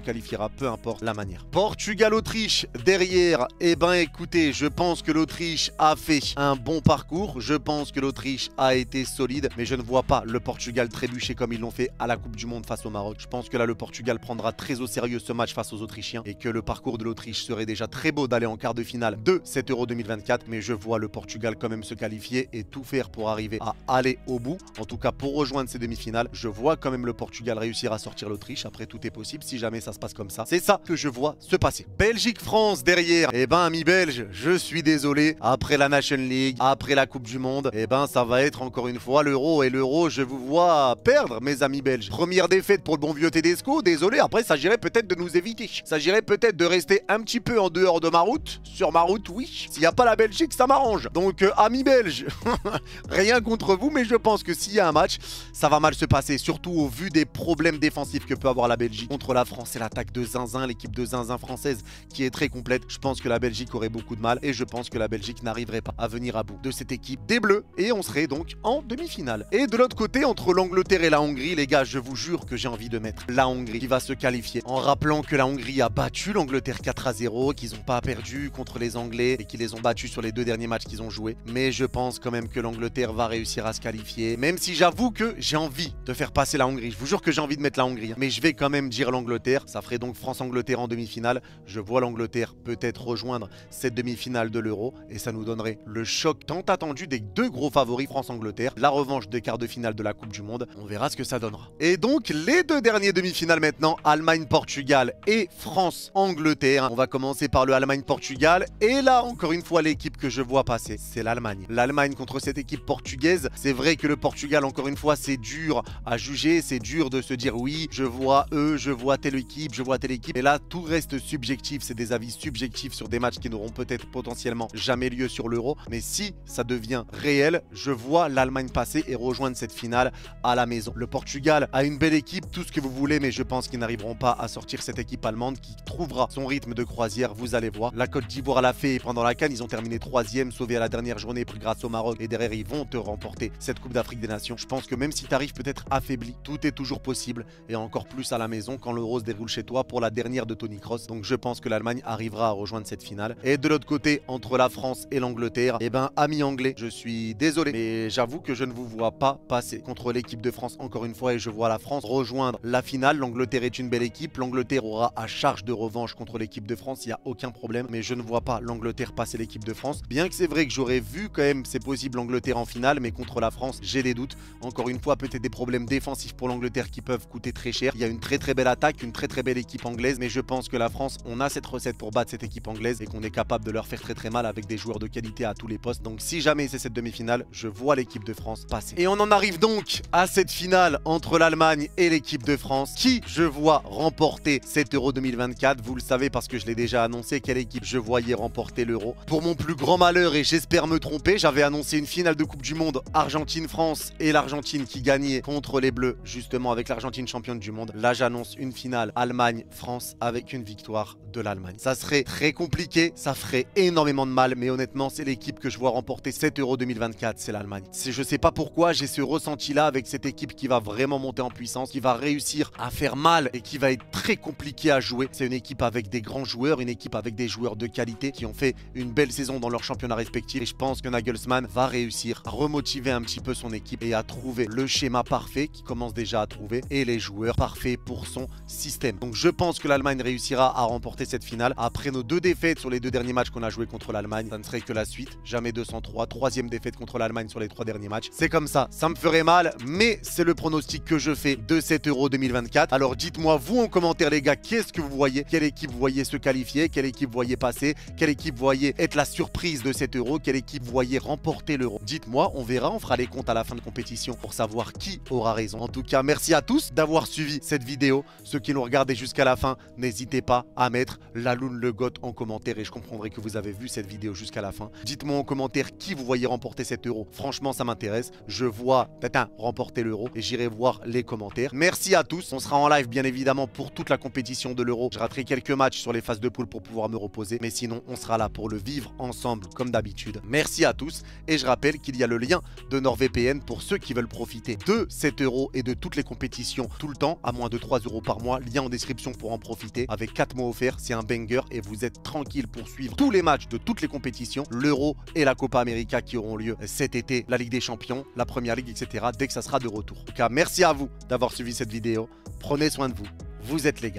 qualifiera peu importe la manière. Portugal-Autriche derrière, eh ben écoutez, je pense que l'Autriche a fait un bon parcours. Je pense que l'Autriche a été solide, mais je ne vois pas le Portugal trébucher comme ils l'ont fait à la Coupe du Monde face au Maroc. Je pense que là, le Portugal prendra très au sérieux ce match face aux Autrichiens et que le parcours de l'Autriche serait déjà très beau d'aller en quart de finale de cet Euro 2024, mais je vois le Portugal quand même se qualifier et tout faire pour arriver à aller au bout. En tout cas, pour rejoindre ces demi-finales, je vois quand même le Portugal réussir à sortir l'Autriche. Après, tout est possible si jamais ça se passe comme ça. C'est ça que je vois se passer. Belgique-France derrière. et eh ben, ami Belge je suis désolé. Après la Nation League, après la Coupe du Monde, et eh ben, ça va être encore une fois l'euro. Et l'euro, je vous vois perdre, mes amis belges. Première défaite pour le bon vieux Tedesco. Désolé, après, ça s'agirait peut-être de nous éviter. ça s'agirait peut-être de rester un petit peu en dehors de ma route. Sur ma route, oui. S'il n'y a pas la Belgique, ça m'arrange. Donc, ami euh, amis belges, rien contre vous, mais je pense que s'il y a un match, ça va mal se passer. Sur surtout au vu des problèmes défensifs que peut avoir la Belgique contre la France et l'attaque de Zinzin, l'équipe de Zinzin française qui est très complète. Je pense que la Belgique aurait beaucoup de mal et je pense que la Belgique n'arriverait pas à venir à bout de cette équipe des Bleus et on serait donc en demi-finale. Et de l'autre côté, entre l'Angleterre et la Hongrie, les gars, je vous jure que j'ai envie de mettre la Hongrie qui va se qualifier en rappelant que la Hongrie a battu l'Angleterre 4 à 0, qu'ils n'ont pas perdu contre les Anglais et qu'ils les ont battus sur les deux derniers matchs qu'ils ont joués. Mais je pense quand même que l'Angleterre va réussir à se qualifier, même si j'avoue que j'ai envie de faire passer c'est la Hongrie. Je vous jure que j'ai envie de mettre la Hongrie. Hein. Mais je vais quand même dire l'Angleterre. Ça ferait donc France-Angleterre en demi-finale. Je vois l'Angleterre peut-être rejoindre cette demi-finale de l'Euro. Et ça nous donnerait le choc tant attendu des deux gros favoris France-Angleterre. La revanche des quarts de finale de la Coupe du Monde. On verra ce que ça donnera. Et donc, les deux derniers demi-finales maintenant. Allemagne-Portugal et France-Angleterre. On va commencer par le Allemagne-Portugal. Et là, encore une fois, l'équipe que je vois passer, c'est l'Allemagne. L'Allemagne contre cette équipe portugaise. C'est vrai que le Portugal, encore une fois, c'est dur à juger c'est dur de se dire oui, je vois eux, je vois telle équipe, je vois telle équipe. Et là, tout reste subjectif, c'est des avis subjectifs sur des matchs qui n'auront peut-être potentiellement jamais lieu sur l'Euro. Mais si ça devient réel, je vois l'Allemagne passer et rejoindre cette finale à la maison. Le Portugal a une belle équipe, tout ce que vous voulez, mais je pense qu'ils n'arriveront pas à sortir cette équipe allemande qui trouvera son rythme de croisière, vous allez voir. La Côte d'Ivoire l'a fait et pendant la Cannes, ils ont terminé troisième, sauvé à la dernière journée grâce au Maroc. Et derrière, ils vont te remporter cette Coupe d'Afrique des Nations. Je pense que même si tu arrives peut-être affaibli, tout est toujours possible, et encore plus à la maison quand l'Euro se déroule chez toi pour la dernière de Tony Cross. Donc je pense que l'Allemagne arrivera à rejoindre cette finale. Et de l'autre côté, entre la France et l'Angleterre, Et eh ben amis anglais, je suis désolé, mais j'avoue que je ne vous vois pas passer contre l'équipe de France encore une fois, et je vois la France rejoindre la finale. L'Angleterre est une belle équipe, l'Angleterre aura à charge de revanche contre l'équipe de France, il n'y a aucun problème, mais je ne vois pas l'Angleterre passer l'équipe de France. Bien que c'est vrai que j'aurais vu quand même, c'est possible l'Angleterre en finale, mais contre la France, j'ai des doutes. Encore une fois, peut-être des problèmes défensifs pour l'Angleterre qui peuvent coûter très cher. Il y a une très très belle attaque, une très très belle équipe anglaise, mais je pense que la France, on a cette recette pour battre cette équipe anglaise et qu'on est capable de leur faire très très mal avec des joueurs de qualité à tous les postes. Donc si jamais c'est cette demi-finale, je vois l'équipe de France passer. Et on en arrive donc à cette finale entre l'Allemagne et l'équipe de France. Qui je vois remporter cet Euro 2024 Vous le savez parce que je l'ai déjà annoncé quelle équipe je voyais remporter l'Euro. Pour mon plus grand malheur et j'espère me tromper, j'avais annoncé une finale de Coupe du Monde Argentine-France et l'Argentine qui gagnait contre les justement, avec l'Argentine championne du monde. Là, j'annonce une finale Allemagne-France avec une victoire de l'Allemagne. Ça serait très compliqué, ça ferait énormément de mal, mais honnêtement, c'est l'équipe que je vois remporter 7 Euro 2024, c'est l'Allemagne. Je sais pas pourquoi, j'ai ce ressenti-là avec cette équipe qui va vraiment monter en puissance, qui va réussir à faire mal et qui va être très compliqué à jouer. C'est une équipe avec des grands joueurs, une équipe avec des joueurs de qualité qui ont fait une belle saison dans leur championnat respectif. Et je pense que Nagelsmann va réussir à remotiver un petit peu son équipe et à trouver le schéma parfait qui commence déjà à trouver et les joueurs parfaits pour son système. Donc je pense que l'Allemagne réussira à remporter cette finale. Après nos deux défaites sur les deux derniers matchs qu'on a joué contre l'Allemagne, ça ne serait que la suite. Jamais 203, troisième défaite contre l'Allemagne sur les trois derniers matchs. C'est comme ça, ça me ferait mal, mais c'est le pronostic que je fais de cet Euro 2024. Alors dites-moi vous en commentaire les gars, qu'est-ce que vous voyez Quelle équipe vous voyez se qualifier Quelle équipe vous voyez passer Quelle équipe vous voyez être la surprise de cet Euro Quelle équipe vous voyez remporter l'Euro Dites-moi, on verra, on fera les comptes à la fin de compétition pour savoir qui aura raison. En tout cas, merci à tous d'avoir suivi cette vidéo. Ceux qui l'ont regardé jusqu'à la fin, n'hésitez pas à mettre la lune le goth en commentaire et je comprendrai que vous avez vu cette vidéo jusqu'à la fin. Dites-moi en commentaire qui vous voyez remporter cet euro. Franchement, ça m'intéresse. Je vois Tatin remporter l'euro et j'irai voir les commentaires. Merci à tous. On sera en live, bien évidemment, pour toute la compétition de l'euro. Je raterai quelques matchs sur les phases de poule pour pouvoir me reposer. Mais sinon, on sera là pour le vivre ensemble, comme d'habitude. Merci à tous. Et je rappelle qu'il y a le lien de NordVPN pour ceux qui veulent profiter de cet euro et de toutes les compétitions tout le temps à moins de 3 euros par mois. Lien en description pour en profiter. Avec 4 mois offerts, c'est un banger et vous êtes tranquille pour suivre tous les matchs de toutes les compétitions, l'Euro et la Copa América qui auront lieu cet été, la Ligue des Champions, la Première Ligue, etc. dès que ça sera de retour. En tout cas, merci à vous d'avoir suivi cette vidéo. Prenez soin de vous. Vous êtes les Gouts.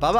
bye